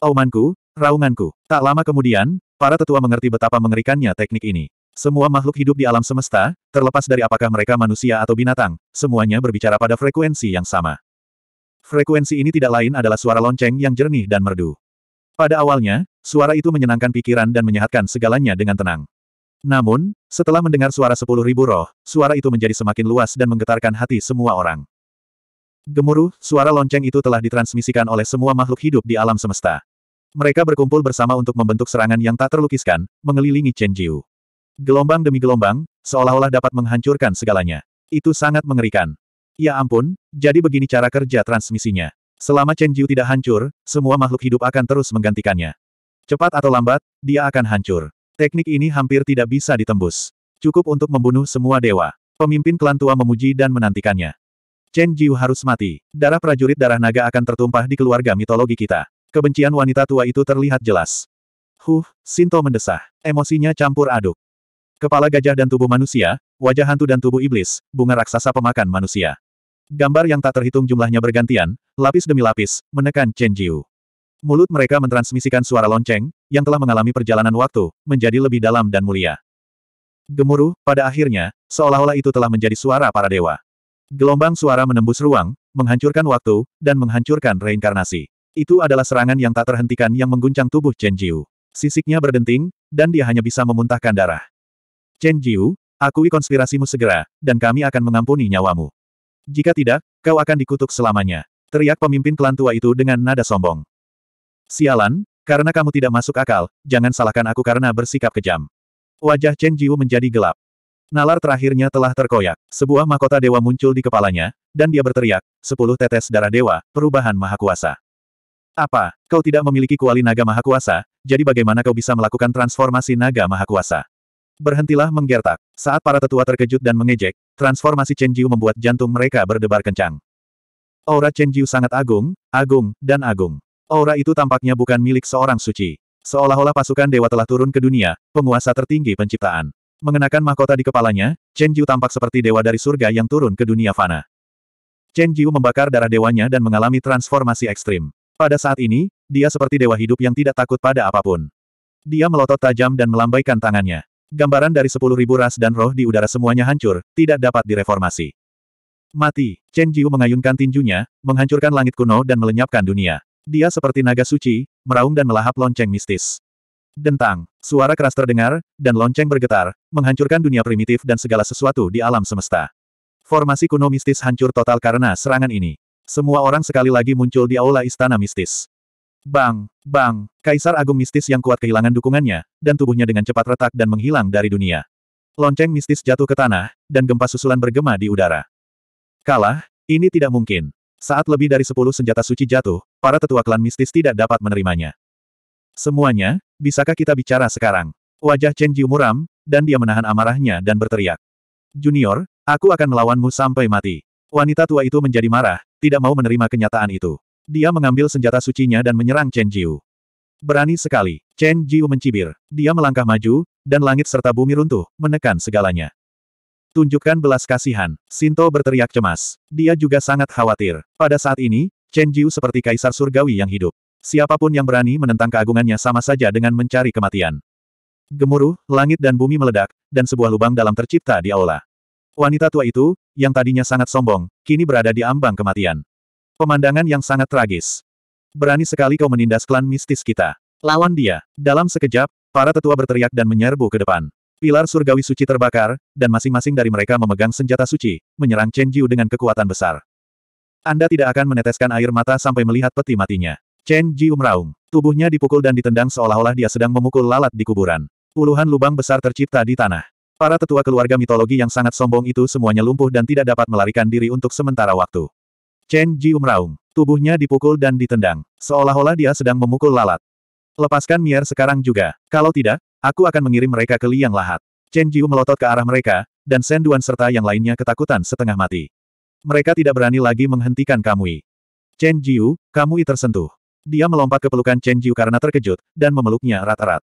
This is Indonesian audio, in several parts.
Aumanku, raunganku. Tak lama kemudian, para tetua mengerti betapa mengerikannya teknik ini. Semua makhluk hidup di alam semesta, terlepas dari apakah mereka manusia atau binatang, semuanya berbicara pada frekuensi yang sama. Frekuensi ini tidak lain adalah suara lonceng yang jernih dan merdu. Pada awalnya, suara itu menyenangkan pikiran dan menyehatkan segalanya dengan tenang. Namun, setelah mendengar suara sepuluh ribu roh, suara itu menjadi semakin luas dan menggetarkan hati semua orang. Gemuruh, suara lonceng itu telah ditransmisikan oleh semua makhluk hidup di alam semesta. Mereka berkumpul bersama untuk membentuk serangan yang tak terlukiskan, mengelilingi Chen Jiu. Gelombang demi gelombang, seolah-olah dapat menghancurkan segalanya. Itu sangat mengerikan. Ya ampun, jadi begini cara kerja transmisinya. Selama Chen Jiu tidak hancur, semua makhluk hidup akan terus menggantikannya. Cepat atau lambat, dia akan hancur. Teknik ini hampir tidak bisa ditembus. Cukup untuk membunuh semua dewa. Pemimpin klan tua memuji dan menantikannya. Chen Jiu harus mati. Darah prajurit darah naga akan tertumpah di keluarga mitologi kita. Kebencian wanita tua itu terlihat jelas. Huh, Sinto mendesah. Emosinya campur aduk. Kepala gajah dan tubuh manusia, wajah hantu dan tubuh iblis, bunga raksasa pemakan manusia. Gambar yang tak terhitung jumlahnya bergantian, lapis demi lapis, menekan Chen Jiu. Mulut mereka mentransmisikan suara lonceng, yang telah mengalami perjalanan waktu, menjadi lebih dalam dan mulia. Gemuruh, pada akhirnya, seolah-olah itu telah menjadi suara para dewa. Gelombang suara menembus ruang, menghancurkan waktu, dan menghancurkan reinkarnasi. Itu adalah serangan yang tak terhentikan yang mengguncang tubuh Chen Jiu. Sisiknya berdenting, dan dia hanya bisa memuntahkan darah. Chen Jiu, akui konspirasimu segera, dan kami akan mengampuni nyawamu. Jika tidak, kau akan dikutuk selamanya. Teriak pemimpin klan tua itu dengan nada sombong. Sialan, karena kamu tidak masuk akal, jangan salahkan aku karena bersikap kejam. Wajah Chen Jiu menjadi gelap. Nalar terakhirnya telah terkoyak, sebuah mahkota dewa muncul di kepalanya, dan dia berteriak, sepuluh tetes darah dewa, perubahan maha kuasa. Apa, kau tidak memiliki kuali naga maha kuasa, jadi bagaimana kau bisa melakukan transformasi naga maha kuasa? Berhentilah menggertak. Saat para tetua terkejut dan mengejek, transformasi Chen Jiu membuat jantung mereka berdebar kencang. Aura Chen Jiu sangat agung, agung, dan agung. Aura itu tampaknya bukan milik seorang suci. Seolah-olah pasukan dewa telah turun ke dunia, penguasa tertinggi penciptaan. Mengenakan mahkota di kepalanya, Chen Jiu tampak seperti dewa dari surga yang turun ke dunia fana. Chen Jiu membakar darah dewanya dan mengalami transformasi ekstrim. Pada saat ini, dia seperti dewa hidup yang tidak takut pada apapun. Dia melotot tajam dan melambaikan tangannya. Gambaran dari sepuluh ribu ras dan roh di udara semuanya hancur, tidak dapat direformasi. Mati, Chen Jiu mengayunkan tinjunya, menghancurkan langit kuno dan melenyapkan dunia. Dia seperti naga suci, meraung dan melahap lonceng mistis. Dentang, suara keras terdengar, dan lonceng bergetar, menghancurkan dunia primitif dan segala sesuatu di alam semesta. Formasi kuno mistis hancur total karena serangan ini. Semua orang sekali lagi muncul di aula istana mistis. Bang, bang, Kaisar Agung mistis yang kuat kehilangan dukungannya, dan tubuhnya dengan cepat retak dan menghilang dari dunia. Lonceng mistis jatuh ke tanah, dan gempa susulan bergema di udara. Kalah, ini tidak mungkin. Saat lebih dari sepuluh senjata suci jatuh, para tetua klan mistis tidak dapat menerimanya. Semuanya, bisakah kita bicara sekarang? Wajah Chen Jiu muram, dan dia menahan amarahnya dan berteriak. Junior, aku akan melawanmu sampai mati. Wanita tua itu menjadi marah, tidak mau menerima kenyataan itu. Dia mengambil senjata sucinya dan menyerang Chen Jiu. Berani sekali, Chen Jiu mencibir. Dia melangkah maju, dan langit serta bumi runtuh, menekan segalanya. Tunjukkan belas kasihan, Sinto berteriak cemas. Dia juga sangat khawatir. Pada saat ini, Chen Jiu seperti kaisar surgawi yang hidup. Siapapun yang berani menentang keagungannya sama saja dengan mencari kematian. Gemuruh, langit dan bumi meledak, dan sebuah lubang dalam tercipta di aula. Wanita tua itu, yang tadinya sangat sombong, kini berada di ambang kematian. Pemandangan yang sangat tragis. Berani sekali kau menindas klan mistis kita. Lawan dia. Dalam sekejap, para tetua berteriak dan menyerbu ke depan. Pilar surgawi suci terbakar, dan masing-masing dari mereka memegang senjata suci, menyerang Chen Jiu dengan kekuatan besar. Anda tidak akan meneteskan air mata sampai melihat peti matinya. Chen Ji umraung. Tubuhnya dipukul dan ditendang seolah-olah dia sedang memukul lalat di kuburan. Puluhan lubang besar tercipta di tanah. Para tetua keluarga mitologi yang sangat sombong itu semuanya lumpuh dan tidak dapat melarikan diri untuk sementara waktu. Chen Ji umraung. Tubuhnya dipukul dan ditendang. Seolah-olah dia sedang memukul lalat. Lepaskan Mier sekarang juga. Kalau tidak, aku akan mengirim mereka ke liang lahat. Chen Jiu melotot ke arah mereka, dan Shen Duan serta yang lainnya ketakutan setengah mati. Mereka tidak berani lagi menghentikan Kamui. Chen Jiu, Kamui tersentuh. Dia melompat ke pelukan Chen Jiu karena terkejut, dan memeluknya erat-erat.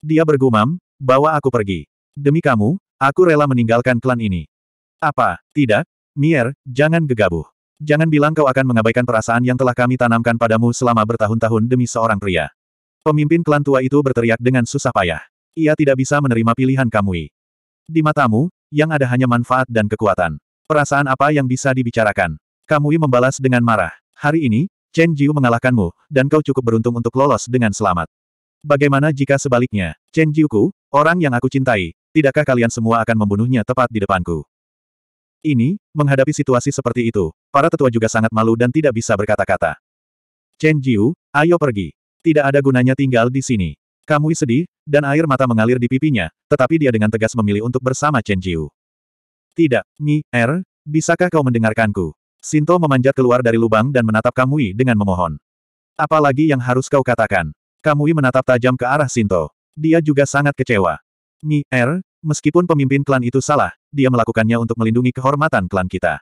Dia bergumam, bawa aku pergi. Demi kamu, aku rela meninggalkan klan ini. Apa, tidak? Mier, jangan gegabah. Jangan bilang kau akan mengabaikan perasaan yang telah kami tanamkan padamu selama bertahun-tahun demi seorang pria. Pemimpin klan tua itu berteriak dengan susah payah. Ia tidak bisa menerima pilihan Kamui. Di matamu, yang ada hanya manfaat dan kekuatan. Perasaan apa yang bisa dibicarakan? Kamui membalas dengan marah. Hari ini, Chen Jiu mengalahkanmu, dan kau cukup beruntung untuk lolos dengan selamat. Bagaimana jika sebaliknya, Chen Jiuku, orang yang aku cintai, tidakkah kalian semua akan membunuhnya tepat di depanku? Ini, menghadapi situasi seperti itu, para tetua juga sangat malu dan tidak bisa berkata-kata. Chen Jiu, ayo pergi. Tidak ada gunanya tinggal di sini. Kamu sedih, dan air mata mengalir di pipinya, tetapi dia dengan tegas memilih untuk bersama Chen Jiu. Tidak, Mi, Er, bisakah kau mendengarkanku? Sinto memanjat keluar dari lubang dan menatap Kamui dengan memohon. Apalagi yang harus kau katakan? Kamui menatap tajam ke arah Sinto. Dia juga sangat kecewa. Mi, Er, meskipun pemimpin klan itu salah, dia melakukannya untuk melindungi kehormatan klan kita.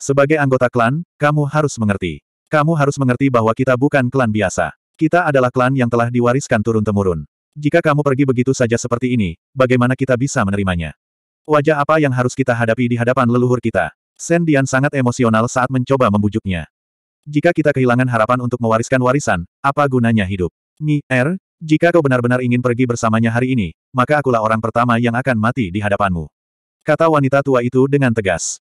Sebagai anggota klan, kamu harus mengerti. Kamu harus mengerti bahwa kita bukan klan biasa. Kita adalah klan yang telah diwariskan turun-temurun. Jika kamu pergi begitu saja seperti ini, bagaimana kita bisa menerimanya? Wajah apa yang harus kita hadapi di hadapan leluhur kita? Shen Dian sangat emosional saat mencoba membujuknya. Jika kita kehilangan harapan untuk mewariskan warisan, apa gunanya hidup? Mi, Er, jika kau benar-benar ingin pergi bersamanya hari ini, maka akulah orang pertama yang akan mati di hadapanmu. Kata wanita tua itu dengan tegas.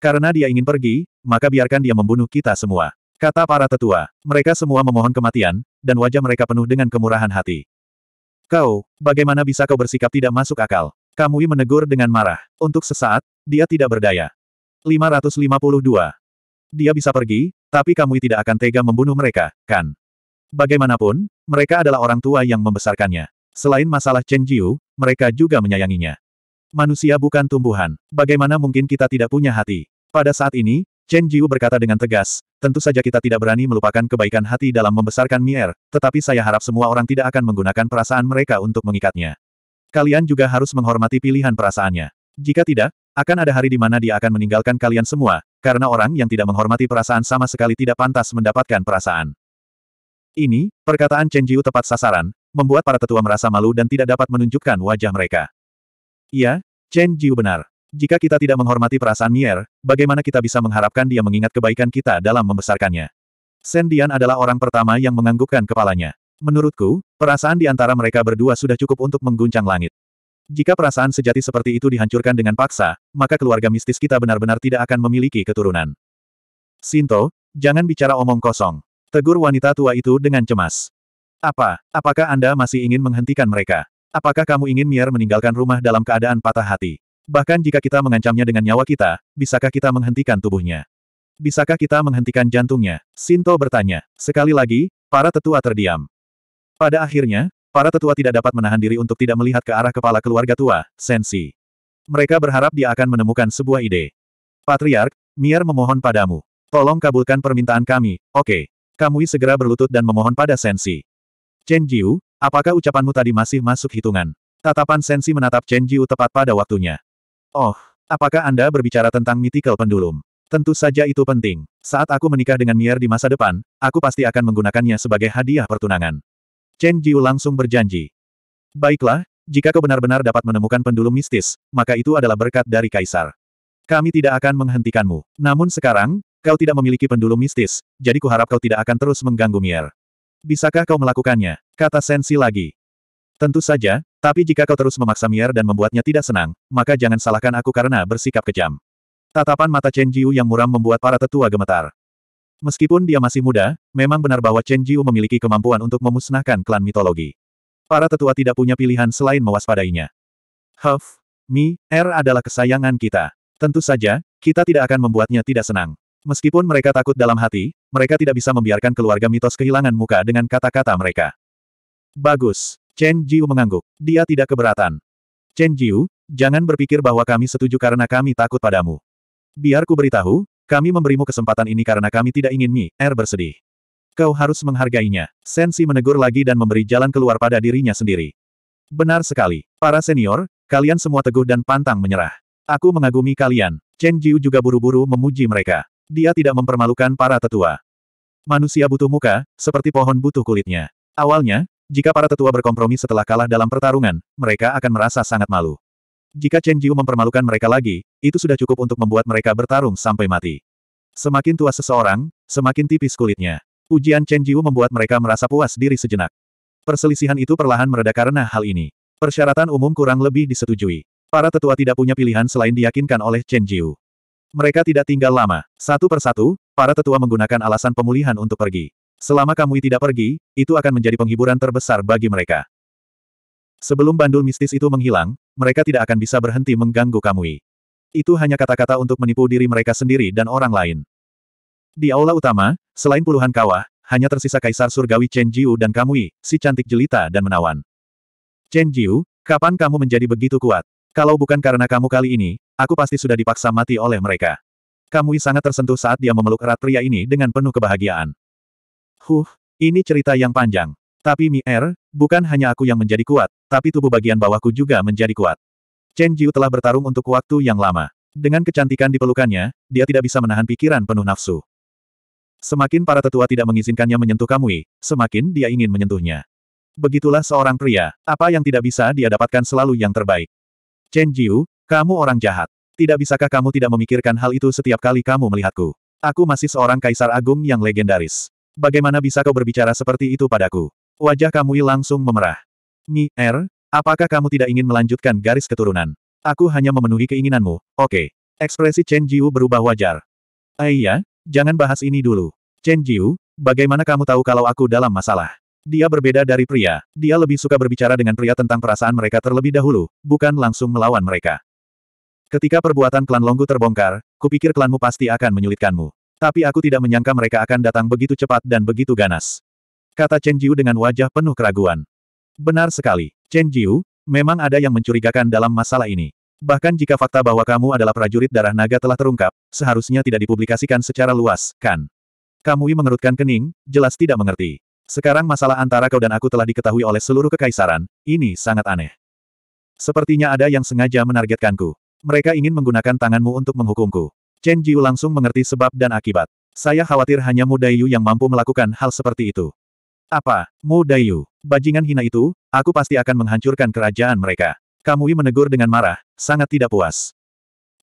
Karena dia ingin pergi, maka biarkan dia membunuh kita semua. Kata para tetua, mereka semua memohon kematian, dan wajah mereka penuh dengan kemurahan hati. Kau, bagaimana bisa kau bersikap tidak masuk akal? Kamui menegur dengan marah. Untuk sesaat, dia tidak berdaya. 552. Dia bisa pergi, tapi kamu tidak akan tega membunuh mereka, kan? Bagaimanapun, mereka adalah orang tua yang membesarkannya. Selain masalah Chen Jiu, mereka juga menyayanginya. Manusia bukan tumbuhan. Bagaimana mungkin kita tidak punya hati? Pada saat ini, Chen Jiu berkata dengan tegas, tentu saja kita tidak berani melupakan kebaikan hati dalam membesarkan Mier, tetapi saya harap semua orang tidak akan menggunakan perasaan mereka untuk mengikatnya. Kalian juga harus menghormati pilihan perasaannya. Jika tidak, akan ada hari di mana dia akan meninggalkan kalian semua, karena orang yang tidak menghormati perasaan sama sekali tidak pantas mendapatkan perasaan. Ini, perkataan Chen Jiu tepat sasaran, membuat para tetua merasa malu dan tidak dapat menunjukkan wajah mereka. Iya, Chen Jiu benar. Jika kita tidak menghormati perasaan Mier, bagaimana kita bisa mengharapkan dia mengingat kebaikan kita dalam membesarkannya? Sen Dian adalah orang pertama yang menganggukkan kepalanya. Menurutku, perasaan di antara mereka berdua sudah cukup untuk mengguncang langit. Jika perasaan sejati seperti itu dihancurkan dengan paksa, maka keluarga mistis kita benar-benar tidak akan memiliki keturunan. Sinto, jangan bicara omong kosong. Tegur wanita tua itu dengan cemas. Apa, apakah Anda masih ingin menghentikan mereka? Apakah kamu ingin Mier meninggalkan rumah dalam keadaan patah hati? Bahkan jika kita mengancamnya dengan nyawa kita, bisakah kita menghentikan tubuhnya? Bisakah kita menghentikan jantungnya? Sinto bertanya. Sekali lagi, para tetua terdiam. Pada akhirnya, Para tetua tidak dapat menahan diri untuk tidak melihat ke arah kepala keluarga tua, Sensi. Mereka berharap dia akan menemukan sebuah ide. Patriark, Mier memohon padamu. Tolong kabulkan permintaan kami, oke. Okay. Kamui segera berlutut dan memohon pada Sensi. Chen Jiu, apakah ucapanmu tadi masih masuk hitungan? Tatapan Sensi menatap Chen Jiu tepat pada waktunya. Oh, apakah Anda berbicara tentang mythical pendulum? Tentu saja itu penting. Saat aku menikah dengan Mier di masa depan, aku pasti akan menggunakannya sebagai hadiah pertunangan. Chen Jiu langsung berjanji. Baiklah, jika kau benar-benar dapat menemukan pendulum mistis, maka itu adalah berkat dari Kaisar. Kami tidak akan menghentikanmu. Namun sekarang, kau tidak memiliki pendulum mistis, jadi kuharap kau tidak akan terus mengganggu Mier. Bisakah kau melakukannya? Kata Sensi lagi. Tentu saja, tapi jika kau terus memaksa Mier dan membuatnya tidak senang, maka jangan salahkan aku karena bersikap kejam. Tatapan mata Chen Jiu yang muram membuat para tetua gemetar. Meskipun dia masih muda, memang benar bahwa Chen Jiu memiliki kemampuan untuk memusnahkan klan mitologi. Para tetua tidak punya pilihan selain mewaspadainya. Huff, Mi, Er adalah kesayangan kita. Tentu saja, kita tidak akan membuatnya tidak senang. Meskipun mereka takut dalam hati, mereka tidak bisa membiarkan keluarga mitos kehilangan muka dengan kata-kata mereka. Bagus. Chen Jiu mengangguk. Dia tidak keberatan. Chen Jiu, jangan berpikir bahwa kami setuju karena kami takut padamu. Biar ku beritahu, kami memberimu kesempatan ini karena kami tidak ingin Mi Er bersedih. Kau harus menghargainya. Sensi menegur lagi dan memberi jalan keluar pada dirinya sendiri. Benar sekali. Para senior, kalian semua teguh dan pantang menyerah. Aku mengagumi kalian. Chen Jiu juga buru-buru memuji mereka. Dia tidak mempermalukan para tetua. Manusia butuh muka, seperti pohon butuh kulitnya. Awalnya, jika para tetua berkompromi setelah kalah dalam pertarungan, mereka akan merasa sangat malu. Jika Chen Jiu mempermalukan mereka lagi, itu sudah cukup untuk membuat mereka bertarung sampai mati. Semakin tua seseorang, semakin tipis kulitnya. Ujian Chen Jiu membuat mereka merasa puas diri sejenak. Perselisihan itu perlahan mereda karena hal ini. Persyaratan umum kurang lebih disetujui. Para tetua tidak punya pilihan selain diyakinkan oleh Chen Jiu. Mereka tidak tinggal lama. Satu persatu, para tetua menggunakan alasan pemulihan untuk pergi. Selama kamu tidak pergi, itu akan menjadi penghiburan terbesar bagi mereka. Sebelum bandul mistis itu menghilang, mereka tidak akan bisa berhenti mengganggu Kamui. Itu hanya kata-kata untuk menipu diri mereka sendiri dan orang lain. Di aula utama, selain puluhan kawah, hanya tersisa Kaisar Surgawi Chen Jiu dan Kamui, si cantik jelita dan menawan. Chen Jiu, kapan kamu menjadi begitu kuat? Kalau bukan karena kamu kali ini, aku pasti sudah dipaksa mati oleh mereka. Kamui sangat tersentuh saat dia memeluk erat pria ini dengan penuh kebahagiaan. Huh, ini cerita yang panjang. Tapi Mi Mier, bukan hanya aku yang menjadi kuat, tapi tubuh bagian bawahku juga menjadi kuat. Chen Jiu telah bertarung untuk waktu yang lama. Dengan kecantikan di pelukannya, dia tidak bisa menahan pikiran penuh nafsu. Semakin para tetua tidak mengizinkannya menyentuh Kamui, semakin dia ingin menyentuhnya. Begitulah seorang pria, apa yang tidak bisa dia dapatkan selalu yang terbaik. Chen Jiu, kamu orang jahat. Tidak bisakah kamu tidak memikirkan hal itu setiap kali kamu melihatku? Aku masih seorang kaisar agung yang legendaris. Bagaimana bisa kau berbicara seperti itu padaku? Wajah Kamui langsung memerah. Mi, Er, apakah kamu tidak ingin melanjutkan garis keturunan? Aku hanya memenuhi keinginanmu, oke. Okay. Ekspresi Chen Jiu berubah wajar. Ah iya, jangan bahas ini dulu. Chen Jiu, bagaimana kamu tahu kalau aku dalam masalah? Dia berbeda dari pria, dia lebih suka berbicara dengan pria tentang perasaan mereka terlebih dahulu, bukan langsung melawan mereka. Ketika perbuatan klan Longgu terbongkar, kupikir klanmu pasti akan menyulitkanmu. Tapi aku tidak menyangka mereka akan datang begitu cepat dan begitu ganas. Kata Chen Jiu dengan wajah penuh keraguan. Benar sekali, Chen Jiu, memang ada yang mencurigakan dalam masalah ini. Bahkan jika fakta bahwa kamu adalah prajurit darah naga telah terungkap, seharusnya tidak dipublikasikan secara luas, kan? Kamui mengerutkan kening, jelas tidak mengerti. Sekarang masalah antara kau dan aku telah diketahui oleh seluruh kekaisaran, ini sangat aneh. Sepertinya ada yang sengaja menargetkanku. Mereka ingin menggunakan tanganmu untuk menghukumku. Chen Jiu langsung mengerti sebab dan akibat. Saya khawatir hanya Mu Daiyu yang mampu melakukan hal seperti itu. Apa, Mu Daiyu? Bajingan hina itu, aku pasti akan menghancurkan kerajaan mereka. Kamui menegur dengan marah, sangat tidak puas.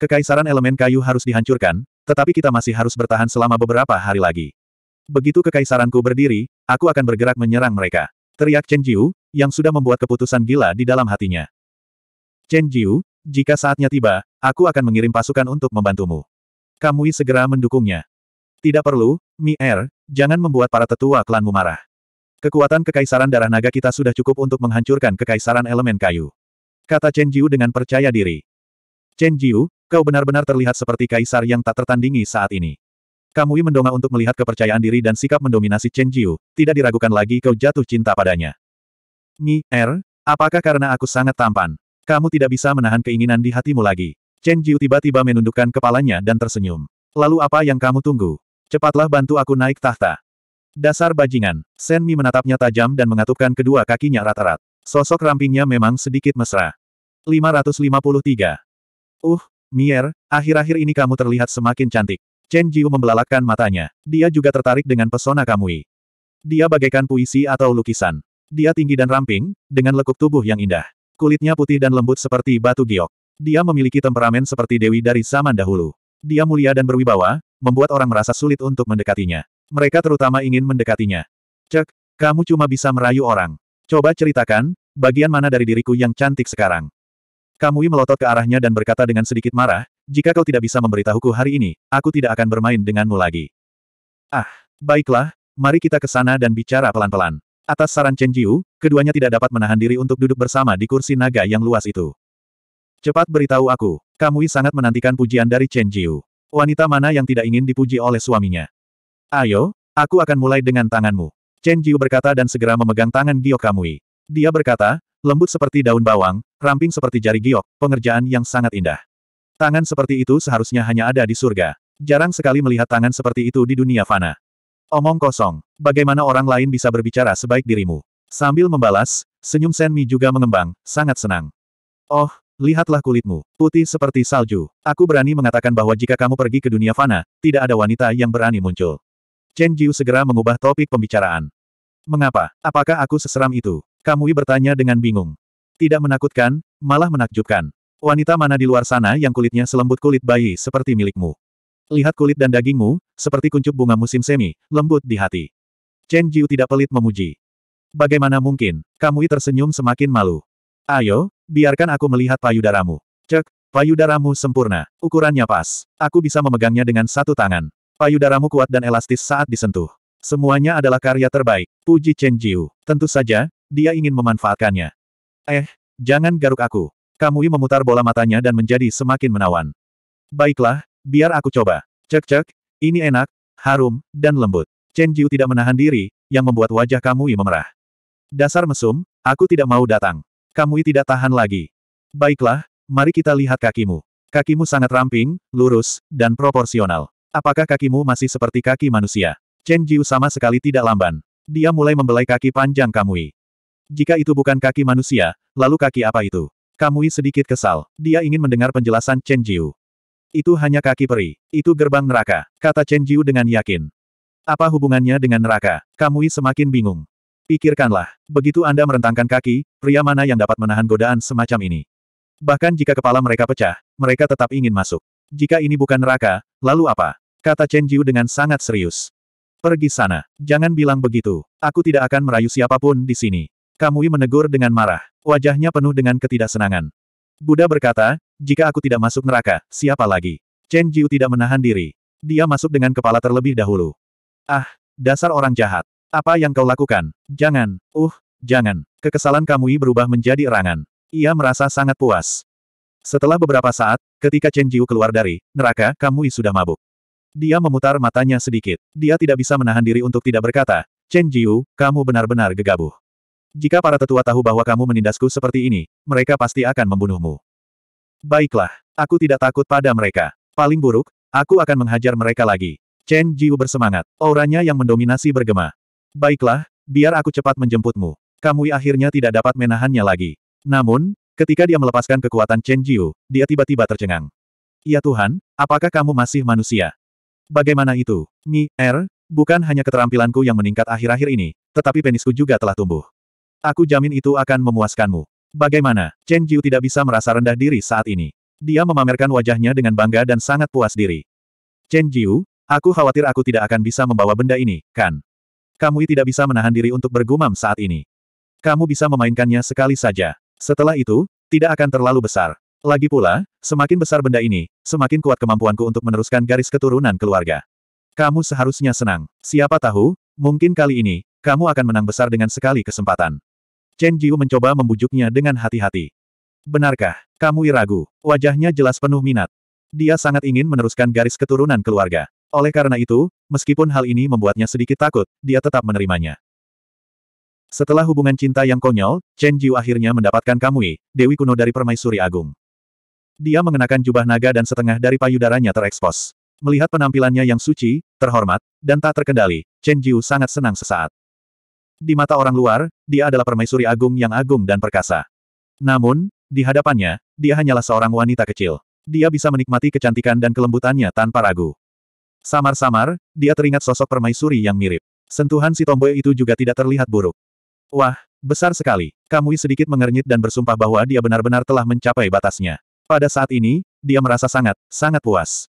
Kekaisaran elemen kayu harus dihancurkan, tetapi kita masih harus bertahan selama beberapa hari lagi. Begitu kekaisaranku berdiri, aku akan bergerak menyerang mereka. Teriak Chen Jiu, yang sudah membuat keputusan gila di dalam hatinya. Chen Jiu, jika saatnya tiba, aku akan mengirim pasukan untuk membantumu. Kamui segera mendukungnya. Tidak perlu, Mi Er, jangan membuat para tetua klanmu marah. Kekuatan kekaisaran darah naga kita sudah cukup untuk menghancurkan kekaisaran elemen kayu. Kata Chen Jiu dengan percaya diri. Chen Jiu, kau benar-benar terlihat seperti kaisar yang tak tertandingi saat ini. Kamui mendongak untuk melihat kepercayaan diri dan sikap mendominasi Chen Jiu, tidak diragukan lagi kau jatuh cinta padanya. Ni, Er, apakah karena aku sangat tampan? Kamu tidak bisa menahan keinginan di hatimu lagi. Chen Jiu tiba-tiba menundukkan kepalanya dan tersenyum. Lalu apa yang kamu tunggu? Cepatlah bantu aku naik tahta. Dasar bajingan, Senmi menatapnya tajam dan mengatupkan kedua kakinya rata-rat. Sosok rampingnya memang sedikit mesra. 553. Uh, Mier, akhir-akhir ini kamu terlihat semakin cantik. Chen Jiu membelalakkan matanya. Dia juga tertarik dengan pesona Kamui. Dia bagaikan puisi atau lukisan. Dia tinggi dan ramping, dengan lekuk tubuh yang indah. Kulitnya putih dan lembut seperti batu giok. Dia memiliki temperamen seperti dewi dari zaman dahulu. Dia mulia dan berwibawa, membuat orang merasa sulit untuk mendekatinya. Mereka terutama ingin mendekatinya. Cek, kamu cuma bisa merayu orang. Coba ceritakan, bagian mana dari diriku yang cantik sekarang? Kamui melotot ke arahnya dan berkata dengan sedikit marah, jika kau tidak bisa memberitahuku hari ini, aku tidak akan bermain denganmu lagi. Ah, baiklah, mari kita ke sana dan bicara pelan-pelan. Atas saran Chen Jiu, keduanya tidak dapat menahan diri untuk duduk bersama di kursi naga yang luas itu. Cepat beritahu aku, Kamui sangat menantikan pujian dari Chen Jiu. Wanita mana yang tidak ingin dipuji oleh suaminya? Ayo, aku akan mulai dengan tanganmu. Chen Jiu berkata dan segera memegang tangan Giok Kamui. Dia berkata, lembut seperti daun bawang, ramping seperti jari giok, pengerjaan yang sangat indah. Tangan seperti itu seharusnya hanya ada di surga. Jarang sekali melihat tangan seperti itu di dunia fana. Omong kosong, bagaimana orang lain bisa berbicara sebaik dirimu? Sambil membalas, senyum Mi juga mengembang, sangat senang. Oh, lihatlah kulitmu, putih seperti salju. Aku berani mengatakan bahwa jika kamu pergi ke dunia fana, tidak ada wanita yang berani muncul. Chen Jiu segera mengubah topik pembicaraan. Mengapa? Apakah aku seseram itu? Kamui bertanya dengan bingung. Tidak menakutkan, malah menakjubkan. Wanita mana di luar sana yang kulitnya selembut kulit bayi seperti milikmu? Lihat kulit dan dagingmu, seperti kuncup bunga musim semi, lembut di hati. Chen Jiu tidak pelit memuji. Bagaimana mungkin? Kamui tersenyum semakin malu. Ayo, biarkan aku melihat payudaramu. Cek, payudaramu sempurna. Ukurannya pas. Aku bisa memegangnya dengan satu tangan. Payudaramu kuat dan elastis saat disentuh. Semuanya adalah karya terbaik. Puji Chen Jiu. Tentu saja, dia ingin memanfaatkannya. Eh, jangan garuk aku. Kamui memutar bola matanya dan menjadi semakin menawan. Baiklah, biar aku coba. Cek-cek, ini enak, harum, dan lembut. Chen Jiu tidak menahan diri, yang membuat wajah Kamui memerah. Dasar mesum, aku tidak mau datang. Kamui tidak tahan lagi. Baiklah, mari kita lihat kakimu. Kakimu sangat ramping, lurus, dan proporsional. Apakah kakimu masih seperti kaki manusia? Chen Jiu sama sekali tidak lamban. Dia mulai membelai kaki panjang Kamui. Jika itu bukan kaki manusia, lalu kaki apa itu? Kamui sedikit kesal. Dia ingin mendengar penjelasan Chen Jiu. Itu hanya kaki peri. Itu gerbang neraka, kata Chen Jiu dengan yakin. Apa hubungannya dengan neraka? Kamui semakin bingung. Pikirkanlah, begitu Anda merentangkan kaki, pria mana yang dapat menahan godaan semacam ini? Bahkan jika kepala mereka pecah, mereka tetap ingin masuk. Jika ini bukan neraka, lalu apa? Kata Chen Jiu dengan sangat serius. Pergi sana. Jangan bilang begitu. Aku tidak akan merayu siapapun di sini. Kamui menegur dengan marah. Wajahnya penuh dengan ketidaksenangan. Buddha berkata, jika aku tidak masuk neraka, siapa lagi? Chen Jiu tidak menahan diri. Dia masuk dengan kepala terlebih dahulu. Ah, dasar orang jahat. Apa yang kau lakukan? Jangan, uh, jangan. Kekesalan Kamui berubah menjadi erangan. Ia merasa sangat puas. Setelah beberapa saat, ketika Chen Jiu keluar dari neraka, Kamui sudah mabuk. Dia memutar matanya sedikit. Dia tidak bisa menahan diri untuk tidak berkata, Chen Jiu, kamu benar-benar gegabah. Jika para tetua tahu bahwa kamu menindasku seperti ini, mereka pasti akan membunuhmu. Baiklah, aku tidak takut pada mereka. Paling buruk, aku akan menghajar mereka lagi. Chen Jiu bersemangat. Auranya yang mendominasi bergema. Baiklah, biar aku cepat menjemputmu. Kamui akhirnya tidak dapat menahannya lagi. Namun, ketika dia melepaskan kekuatan Chen Jiu, dia tiba-tiba tercengang. Ya Tuhan, apakah kamu masih manusia? Bagaimana itu? Mi, Er? bukan hanya keterampilanku yang meningkat akhir-akhir ini, tetapi penisku juga telah tumbuh. Aku jamin itu akan memuaskanmu. Bagaimana? Chen Jiu tidak bisa merasa rendah diri saat ini. Dia memamerkan wajahnya dengan bangga dan sangat puas diri. Chen Jiu, aku khawatir aku tidak akan bisa membawa benda ini, kan? Kamu tidak bisa menahan diri untuk bergumam saat ini. Kamu bisa memainkannya sekali saja. Setelah itu, tidak akan terlalu besar. Lagi pula, semakin besar benda ini, semakin kuat kemampuanku untuk meneruskan garis keturunan keluarga. Kamu seharusnya senang. Siapa tahu, mungkin kali ini, kamu akan menang besar dengan sekali kesempatan. Chen Jiu mencoba membujuknya dengan hati-hati. Benarkah, kamu iragu. Wajahnya jelas penuh minat. Dia sangat ingin meneruskan garis keturunan keluarga. Oleh karena itu, meskipun hal ini membuatnya sedikit takut, dia tetap menerimanya. Setelah hubungan cinta yang konyol, Chen Jiu akhirnya mendapatkan Kamui, Dewi kuno dari Permaisuri Agung. Dia mengenakan jubah naga dan setengah dari payudaranya terekspos. Melihat penampilannya yang suci, terhormat, dan tak terkendali, Chen Jiu sangat senang sesaat. Di mata orang luar, dia adalah permaisuri agung yang agung dan perkasa. Namun, di hadapannya, dia hanyalah seorang wanita kecil. Dia bisa menikmati kecantikan dan kelembutannya tanpa ragu. Samar-samar, dia teringat sosok permaisuri yang mirip. Sentuhan si tomboy itu juga tidak terlihat buruk. Wah, besar sekali. Kamui sedikit mengernyit dan bersumpah bahwa dia benar-benar telah mencapai batasnya. Pada saat ini, dia merasa sangat, sangat puas.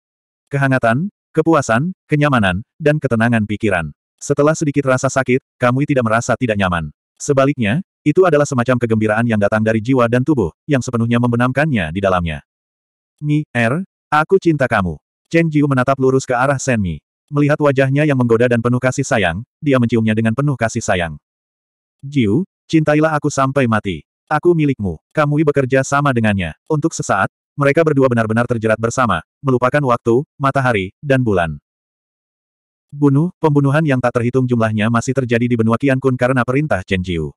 Kehangatan, kepuasan, kenyamanan, dan ketenangan pikiran. Setelah sedikit rasa sakit, kamu tidak merasa tidak nyaman. Sebaliknya, itu adalah semacam kegembiraan yang datang dari jiwa dan tubuh, yang sepenuhnya membenamkannya di dalamnya. Mi, Er, aku cinta kamu. Chen Jiu menatap lurus ke arah Shen Mi. Melihat wajahnya yang menggoda dan penuh kasih sayang, dia menciumnya dengan penuh kasih sayang. Jiu, cintailah aku sampai mati. Aku milikmu. Kamui bekerja sama dengannya. Untuk sesaat, mereka berdua benar-benar terjerat bersama, melupakan waktu, matahari, dan bulan. Bunuh, pembunuhan yang tak terhitung jumlahnya masih terjadi di benua Kian Kun karena perintah Chen Jiu.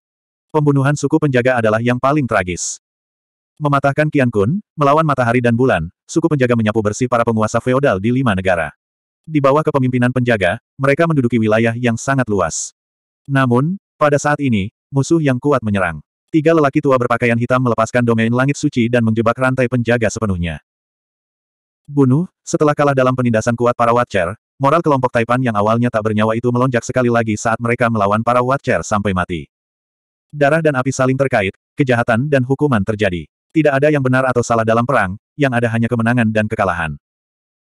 Pembunuhan suku penjaga adalah yang paling tragis. Mematahkan Kian Kun, melawan matahari dan bulan, suku penjaga menyapu bersih para penguasa feodal di lima negara. Di bawah kepemimpinan penjaga, mereka menduduki wilayah yang sangat luas. Namun, pada saat ini, musuh yang kuat menyerang. Tiga lelaki tua berpakaian hitam melepaskan domain langit suci dan menjebak rantai penjaga sepenuhnya. Bunuh, setelah kalah dalam penindasan kuat para Watcher, moral kelompok Taipan yang awalnya tak bernyawa itu melonjak sekali lagi saat mereka melawan para Watcher sampai mati. Darah dan api saling terkait, kejahatan dan hukuman terjadi. Tidak ada yang benar atau salah dalam perang, yang ada hanya kemenangan dan kekalahan.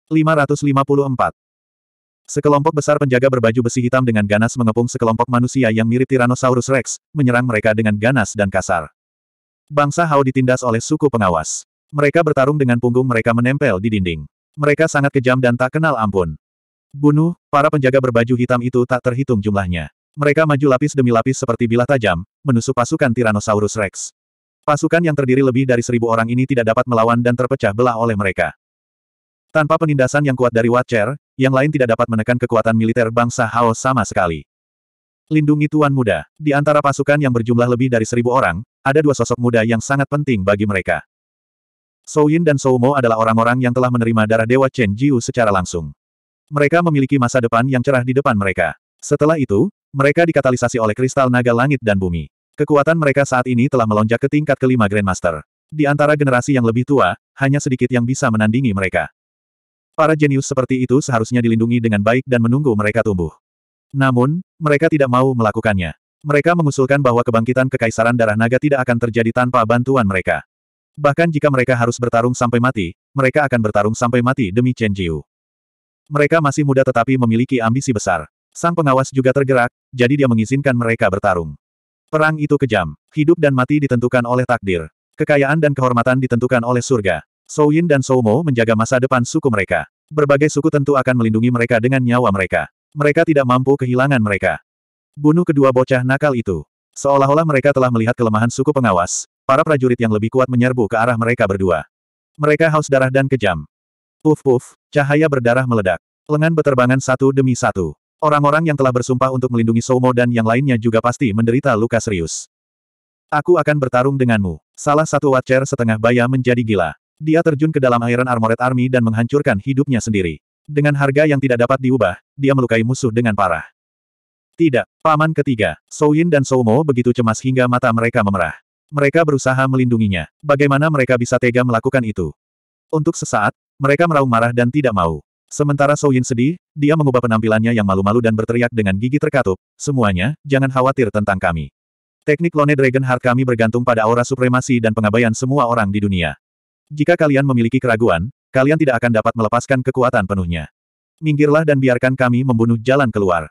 554. Sekelompok besar penjaga berbaju besi hitam dengan ganas mengepung sekelompok manusia yang mirip Tyrannosaurus Rex, menyerang mereka dengan ganas dan kasar. Bangsa Hao ditindas oleh suku pengawas. Mereka bertarung dengan punggung mereka menempel di dinding. Mereka sangat kejam dan tak kenal ampun. Bunuh, para penjaga berbaju hitam itu tak terhitung jumlahnya. Mereka maju lapis demi lapis seperti bilah tajam, menusuk pasukan Tyrannosaurus Rex. Pasukan yang terdiri lebih dari seribu orang ini tidak dapat melawan dan terpecah belah oleh mereka. Tanpa penindasan yang kuat dari Watcher, yang lain tidak dapat menekan kekuatan militer bangsa Hao sama sekali. Lindungi Tuan Muda. Di antara pasukan yang berjumlah lebih dari seribu orang, ada dua sosok muda yang sangat penting bagi mereka. Sou Yin dan Sou Mo adalah orang-orang yang telah menerima darah Dewa Chen Jiu secara langsung. Mereka memiliki masa depan yang cerah di depan mereka. Setelah itu, mereka dikatalisasi oleh kristal naga langit dan bumi. Kekuatan mereka saat ini telah melonjak ke tingkat kelima Grandmaster. Di antara generasi yang lebih tua, hanya sedikit yang bisa menandingi mereka. Para jenius seperti itu seharusnya dilindungi dengan baik dan menunggu mereka tumbuh. Namun, mereka tidak mau melakukannya. Mereka mengusulkan bahwa kebangkitan kekaisaran darah naga tidak akan terjadi tanpa bantuan mereka. Bahkan jika mereka harus bertarung sampai mati, mereka akan bertarung sampai mati demi Chen Jiu. Mereka masih muda tetapi memiliki ambisi besar. Sang pengawas juga tergerak, jadi dia mengizinkan mereka bertarung. Perang itu kejam. Hidup dan mati ditentukan oleh takdir. Kekayaan dan kehormatan ditentukan oleh surga. Sou Yin dan Sou Mo menjaga masa depan suku mereka. Berbagai suku tentu akan melindungi mereka dengan nyawa mereka. Mereka tidak mampu kehilangan mereka. Bunuh kedua bocah nakal itu. Seolah-olah mereka telah melihat kelemahan suku pengawas, para prajurit yang lebih kuat menyerbu ke arah mereka berdua. Mereka haus darah dan kejam. Puf-puf, cahaya berdarah meledak. Lengan beterbangan satu demi satu. Orang-orang yang telah bersumpah untuk melindungi Somo dan yang lainnya juga pasti menderita luka serius. Aku akan bertarung denganmu. Salah satu Watcher setengah baya menjadi gila dia terjun ke dalam Iron Armored Army dan menghancurkan hidupnya sendiri. Dengan harga yang tidak dapat diubah, dia melukai musuh dengan parah. Tidak, paman ketiga, Yin dan Mo begitu cemas hingga mata mereka memerah. Mereka berusaha melindunginya. Bagaimana mereka bisa tega melakukan itu? Untuk sesaat, mereka meraung marah dan tidak mau. Sementara Yin sedih, dia mengubah penampilannya yang malu-malu dan berteriak dengan gigi terkatup, semuanya, jangan khawatir tentang kami. Teknik Lone Dragon Heart kami bergantung pada aura supremasi dan pengabaian semua orang di dunia. Jika kalian memiliki keraguan, kalian tidak akan dapat melepaskan kekuatan penuhnya. Minggirlah dan biarkan kami membunuh jalan keluar.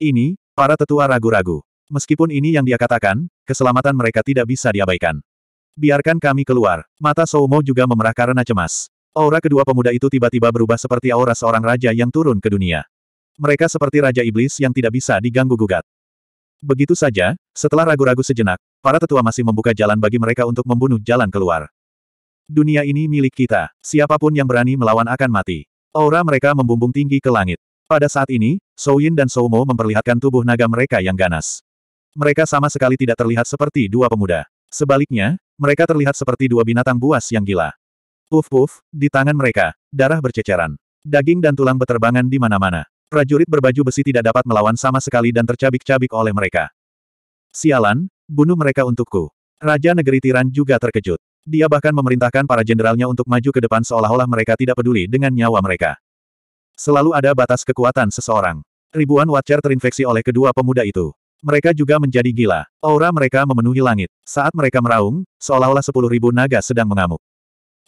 Ini, para tetua ragu-ragu. Meskipun ini yang dia katakan, keselamatan mereka tidak bisa diabaikan. Biarkan kami keluar. Mata Soumo juga memerah karena cemas. Aura kedua pemuda itu tiba-tiba berubah seperti aura seorang raja yang turun ke dunia. Mereka seperti raja iblis yang tidak bisa diganggu-gugat. Begitu saja, setelah ragu-ragu sejenak, para tetua masih membuka jalan bagi mereka untuk membunuh jalan keluar. Dunia ini milik kita. Siapapun yang berani melawan akan mati. Aura mereka membumbung tinggi ke langit. Pada saat ini, Sou Yin dan Sou Mo memperlihatkan tubuh naga mereka yang ganas. Mereka sama sekali tidak terlihat seperti dua pemuda. Sebaliknya, mereka terlihat seperti dua binatang buas yang gila. Puf-puf, di tangan mereka, darah berceceran. Daging dan tulang beterbangan di mana-mana. Prajurit berbaju besi tidak dapat melawan sama sekali dan tercabik-cabik oleh mereka. Sialan, bunuh mereka untukku. Raja negeri Tiran juga terkejut. Dia bahkan memerintahkan para jenderalnya untuk maju ke depan seolah-olah mereka tidak peduli dengan nyawa mereka. Selalu ada batas kekuatan seseorang. Ribuan Watcher terinfeksi oleh kedua pemuda itu. Mereka juga menjadi gila. Aura mereka memenuhi langit. Saat mereka meraung, seolah-olah sepuluh ribu naga sedang mengamuk.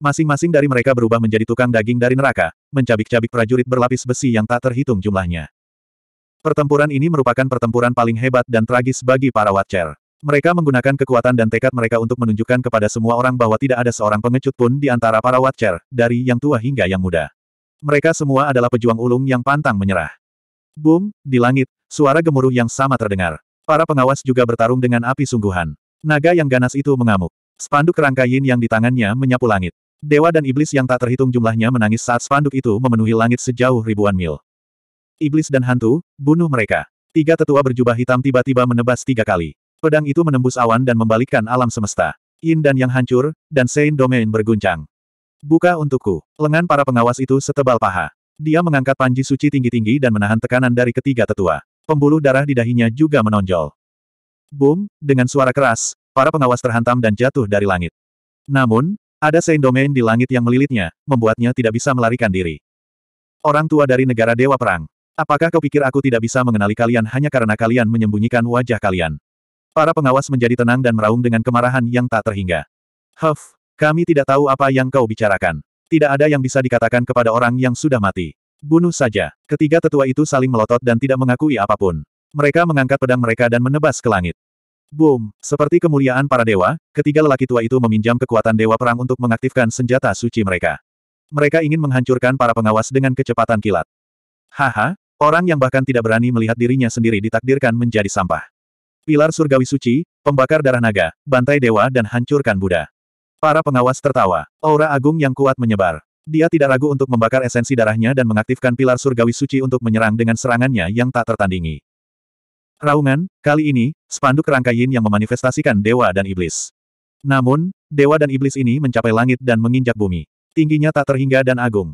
Masing-masing dari mereka berubah menjadi tukang daging dari neraka, mencabik-cabik prajurit berlapis besi yang tak terhitung jumlahnya. Pertempuran ini merupakan pertempuran paling hebat dan tragis bagi para Watcher. Mereka menggunakan kekuatan dan tekad mereka untuk menunjukkan kepada semua orang bahwa tidak ada seorang pengecut pun di antara para Watcher, dari yang tua hingga yang muda. Mereka semua adalah pejuang ulung yang pantang menyerah. Boom, di langit, suara gemuruh yang sama terdengar. Para pengawas juga bertarung dengan api sungguhan. Naga yang ganas itu mengamuk. Spanduk rangka yin yang di tangannya menyapu langit. Dewa dan iblis yang tak terhitung jumlahnya menangis saat spanduk itu memenuhi langit sejauh ribuan mil. Iblis dan hantu, bunuh mereka. Tiga tetua berjubah hitam tiba-tiba menebas tiga kali. Pedang itu menembus awan dan membalikkan alam semesta. Yin dan yang hancur, dan Sein Domain berguncang. Buka untukku. Lengan para pengawas itu setebal paha. Dia mengangkat panji suci tinggi-tinggi dan menahan tekanan dari ketiga tetua. Pembuluh darah di dahinya juga menonjol. Boom, dengan suara keras, para pengawas terhantam dan jatuh dari langit. Namun, ada Sein Domain di langit yang melilitnya, membuatnya tidak bisa melarikan diri. Orang tua dari negara Dewa Perang. Apakah kau pikir aku tidak bisa mengenali kalian hanya karena kalian menyembunyikan wajah kalian? Para pengawas menjadi tenang dan meraung dengan kemarahan yang tak terhingga. Huff, kami tidak tahu apa yang kau bicarakan. Tidak ada yang bisa dikatakan kepada orang yang sudah mati. Bunuh saja. Ketiga tetua itu saling melotot dan tidak mengakui apapun. Mereka mengangkat pedang mereka dan menebas ke langit. Boom! Seperti kemuliaan para dewa, ketiga lelaki tua itu meminjam kekuatan dewa perang untuk mengaktifkan senjata suci mereka. Mereka ingin menghancurkan para pengawas dengan kecepatan kilat. Haha, orang yang bahkan tidak berani melihat dirinya sendiri ditakdirkan menjadi sampah. Pilar surgawi suci, pembakar darah naga, bantai dewa dan hancurkan Buddha. Para pengawas tertawa. Aura agung yang kuat menyebar. Dia tidak ragu untuk membakar esensi darahnya dan mengaktifkan pilar surgawi suci untuk menyerang dengan serangannya yang tak tertandingi. Raungan, kali ini, spanduk rangka yin yang memanifestasikan dewa dan iblis. Namun, dewa dan iblis ini mencapai langit dan menginjak bumi. Tingginya tak terhingga dan agung.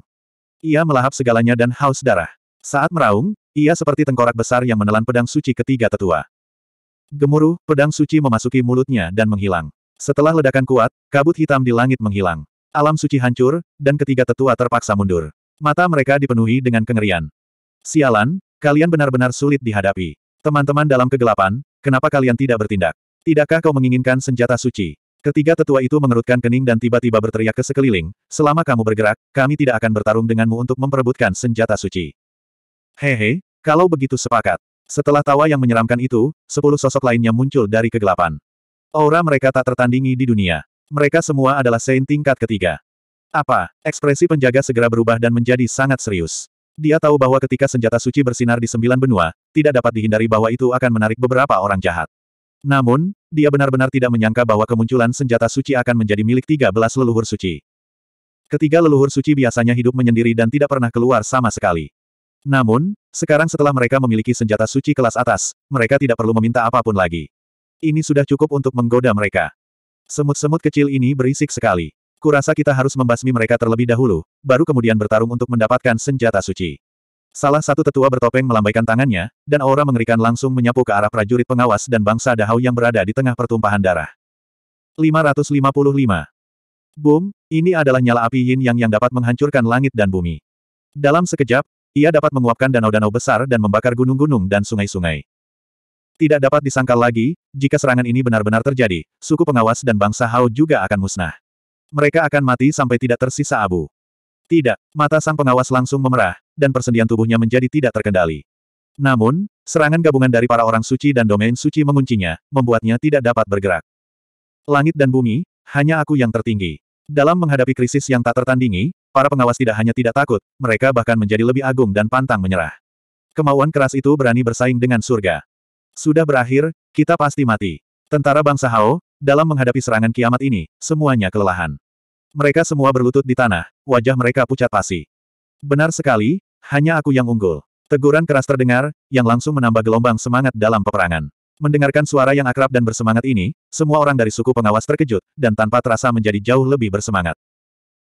Ia melahap segalanya dan haus darah. Saat meraung, ia seperti tengkorak besar yang menelan pedang suci ketiga tetua. Gemuruh, pedang suci memasuki mulutnya dan menghilang. Setelah ledakan kuat, kabut hitam di langit menghilang. Alam suci hancur, dan ketiga tetua terpaksa mundur. Mata mereka dipenuhi dengan kengerian. Sialan, kalian benar-benar sulit dihadapi. Teman-teman dalam kegelapan, kenapa kalian tidak bertindak? Tidakkah kau menginginkan senjata suci? Ketiga tetua itu mengerutkan kening dan tiba-tiba berteriak ke sekeliling, selama kamu bergerak, kami tidak akan bertarung denganmu untuk memperebutkan senjata suci. Hehe, kalau begitu sepakat. Setelah tawa yang menyeramkan itu, sepuluh sosok lainnya muncul dari kegelapan. Aura mereka tak tertandingi di dunia. Mereka semua adalah Saint tingkat ketiga. Apa? Ekspresi penjaga segera berubah dan menjadi sangat serius. Dia tahu bahwa ketika senjata suci bersinar di sembilan benua, tidak dapat dihindari bahwa itu akan menarik beberapa orang jahat. Namun, dia benar-benar tidak menyangka bahwa kemunculan senjata suci akan menjadi milik tiga belas leluhur suci. Ketiga leluhur suci biasanya hidup menyendiri dan tidak pernah keluar sama sekali. Namun, sekarang setelah mereka memiliki senjata suci kelas atas, mereka tidak perlu meminta apapun lagi. Ini sudah cukup untuk menggoda mereka. Semut-semut kecil ini berisik sekali. Kurasa kita harus membasmi mereka terlebih dahulu, baru kemudian bertarung untuk mendapatkan senjata suci. Salah satu tetua bertopeng melambaikan tangannya, dan aura mengerikan langsung menyapu ke arah prajurit pengawas dan bangsa Dahau yang berada di tengah pertumpahan darah. 555. Boom, ini adalah nyala api yin yang yang dapat menghancurkan langit dan bumi. Dalam sekejap, ia dapat menguapkan danau-danau besar dan membakar gunung-gunung dan sungai-sungai. Tidak dapat disangkal lagi, jika serangan ini benar-benar terjadi, suku pengawas dan bangsa Hao juga akan musnah. Mereka akan mati sampai tidak tersisa abu. Tidak, mata sang pengawas langsung memerah, dan persendian tubuhnya menjadi tidak terkendali. Namun, serangan gabungan dari para orang suci dan domain suci menguncinya, membuatnya tidak dapat bergerak. Langit dan bumi, hanya aku yang tertinggi. Dalam menghadapi krisis yang tak tertandingi, Para pengawas tidak hanya tidak takut, mereka bahkan menjadi lebih agung dan pantang menyerah. Kemauan keras itu berani bersaing dengan surga. Sudah berakhir, kita pasti mati. Tentara bangsa Hao, dalam menghadapi serangan kiamat ini, semuanya kelelahan. Mereka semua berlutut di tanah, wajah mereka pucat pasi. Benar sekali, hanya aku yang unggul. Teguran keras terdengar, yang langsung menambah gelombang semangat dalam peperangan. Mendengarkan suara yang akrab dan bersemangat ini, semua orang dari suku pengawas terkejut, dan tanpa terasa menjadi jauh lebih bersemangat.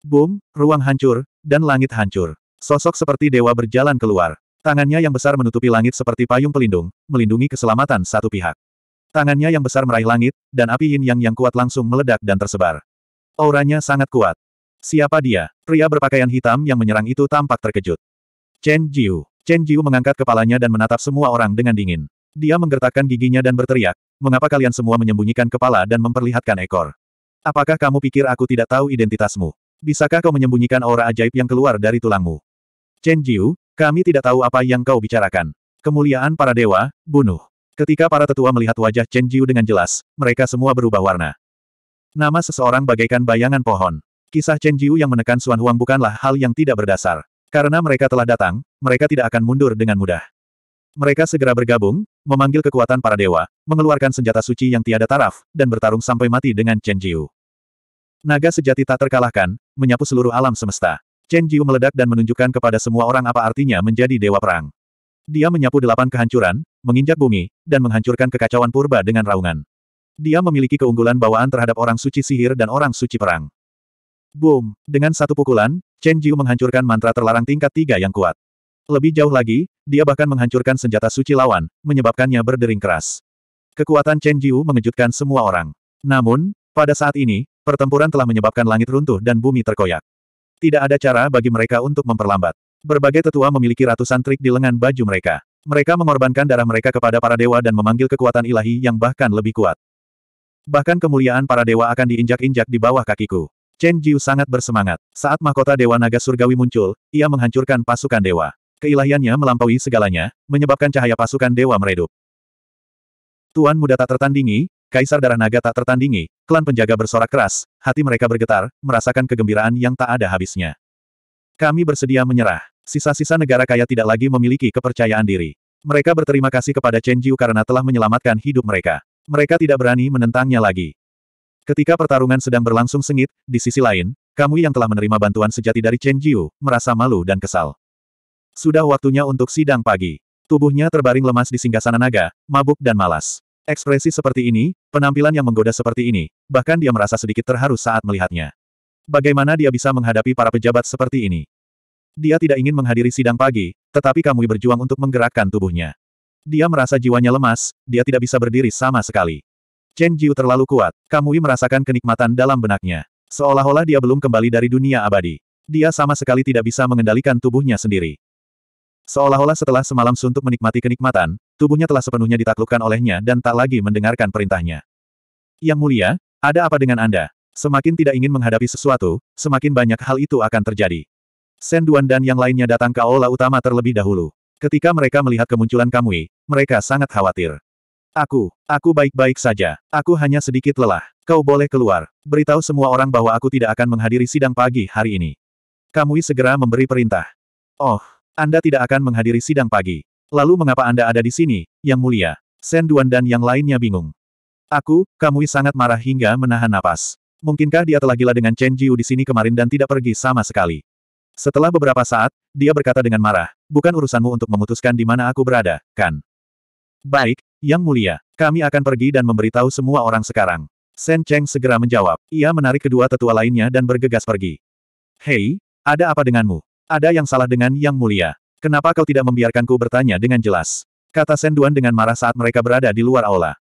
Boom, ruang hancur, dan langit hancur. Sosok seperti dewa berjalan keluar. Tangannya yang besar menutupi langit seperti payung pelindung, melindungi keselamatan satu pihak. Tangannya yang besar meraih langit, dan api yin yang yang kuat langsung meledak dan tersebar. Auranya sangat kuat. Siapa dia? Pria berpakaian hitam yang menyerang itu tampak terkejut. Chen Jiu. Chen Jiu mengangkat kepalanya dan menatap semua orang dengan dingin. Dia menggertakkan giginya dan berteriak, mengapa kalian semua menyembunyikan kepala dan memperlihatkan ekor? Apakah kamu pikir aku tidak tahu identitasmu? Bisakah kau menyembunyikan aura ajaib yang keluar dari tulangmu? Chen Jiu, kami tidak tahu apa yang kau bicarakan. Kemuliaan para dewa, bunuh. Ketika para tetua melihat wajah Chen Jiu dengan jelas, mereka semua berubah warna. Nama seseorang bagaikan bayangan pohon. Kisah Chen Jiu yang menekan Suan Huang bukanlah hal yang tidak berdasar. Karena mereka telah datang, mereka tidak akan mundur dengan mudah. Mereka segera bergabung, memanggil kekuatan para dewa, mengeluarkan senjata suci yang tiada taraf, dan bertarung sampai mati dengan Chen Jiu. Naga sejati tak terkalahkan, menyapu seluruh alam semesta. Chen Jiu meledak dan menunjukkan kepada semua orang apa artinya menjadi dewa perang. Dia menyapu delapan kehancuran, menginjak bumi, dan menghancurkan kekacauan purba dengan raungan. Dia memiliki keunggulan bawaan terhadap orang suci sihir dan orang suci perang. Boom! Dengan satu pukulan, Chen Jiu menghancurkan mantra terlarang tingkat tiga yang kuat. Lebih jauh lagi, dia bahkan menghancurkan senjata suci lawan, menyebabkannya berdering keras. Kekuatan Chen Jiu mengejutkan semua orang. Namun, pada saat ini, Pertempuran telah menyebabkan langit runtuh dan bumi terkoyak. Tidak ada cara bagi mereka untuk memperlambat. Berbagai tetua memiliki ratusan trik di lengan baju mereka. Mereka mengorbankan darah mereka kepada para dewa dan memanggil kekuatan ilahi yang bahkan lebih kuat. Bahkan kemuliaan para dewa akan diinjak-injak di bawah kakiku. Chen Jiu sangat bersemangat. Saat mahkota Dewa Naga Surgawi muncul, ia menghancurkan pasukan dewa. Keilahiannya melampaui segalanya, menyebabkan cahaya pasukan dewa meredup. Tuan muda tak tertandingi, Kaisar Darah Naga tak tertandingi, klan penjaga bersorak keras, hati mereka bergetar, merasakan kegembiraan yang tak ada habisnya. Kami bersedia menyerah. Sisa-sisa negara kaya tidak lagi memiliki kepercayaan diri. Mereka berterima kasih kepada Chen Jiu karena telah menyelamatkan hidup mereka. Mereka tidak berani menentangnya lagi. Ketika pertarungan sedang berlangsung sengit, di sisi lain, kamu yang telah menerima bantuan sejati dari Chen Jiu, merasa malu dan kesal. Sudah waktunya untuk sidang pagi. Tubuhnya terbaring lemas di singgasana naga, mabuk dan malas. Ekspresi seperti ini, penampilan yang menggoda seperti ini, bahkan dia merasa sedikit terharu saat melihatnya. Bagaimana dia bisa menghadapi para pejabat seperti ini? Dia tidak ingin menghadiri sidang pagi, tetapi Kamui berjuang untuk menggerakkan tubuhnya. Dia merasa jiwanya lemas, dia tidak bisa berdiri sama sekali. Chen Jiu terlalu kuat, Kamui merasakan kenikmatan dalam benaknya. Seolah-olah dia belum kembali dari dunia abadi. Dia sama sekali tidak bisa mengendalikan tubuhnya sendiri. Seolah-olah setelah semalam suntuk menikmati kenikmatan, tubuhnya telah sepenuhnya ditaklukkan olehnya dan tak lagi mendengarkan perintahnya. Yang mulia, ada apa dengan Anda? Semakin tidak ingin menghadapi sesuatu, semakin banyak hal itu akan terjadi. Sen Duan dan yang lainnya datang ke aula utama terlebih dahulu. Ketika mereka melihat kemunculan Kamui, mereka sangat khawatir. Aku, aku baik-baik saja. Aku hanya sedikit lelah. Kau boleh keluar. Beritahu semua orang bahwa aku tidak akan menghadiri sidang pagi hari ini. Kamui segera memberi perintah. Oh, anda tidak akan menghadiri sidang pagi. Lalu mengapa Anda ada di sini, Yang Mulia? Shen Duan dan yang lainnya bingung. Aku, Kamui sangat marah hingga menahan napas. Mungkinkah dia telah gila dengan Chen Jiu di sini kemarin dan tidak pergi sama sekali? Setelah beberapa saat, dia berkata dengan marah, bukan urusanmu untuk memutuskan di mana aku berada, kan? Baik, Yang Mulia, kami akan pergi dan memberitahu semua orang sekarang. Shen Cheng segera menjawab, ia menarik kedua tetua lainnya dan bergegas pergi. Hei, ada apa denganmu? Ada yang salah dengan Yang Mulia. Kenapa kau tidak membiarkanku bertanya dengan jelas? Kata Senduan dengan marah saat mereka berada di luar aula.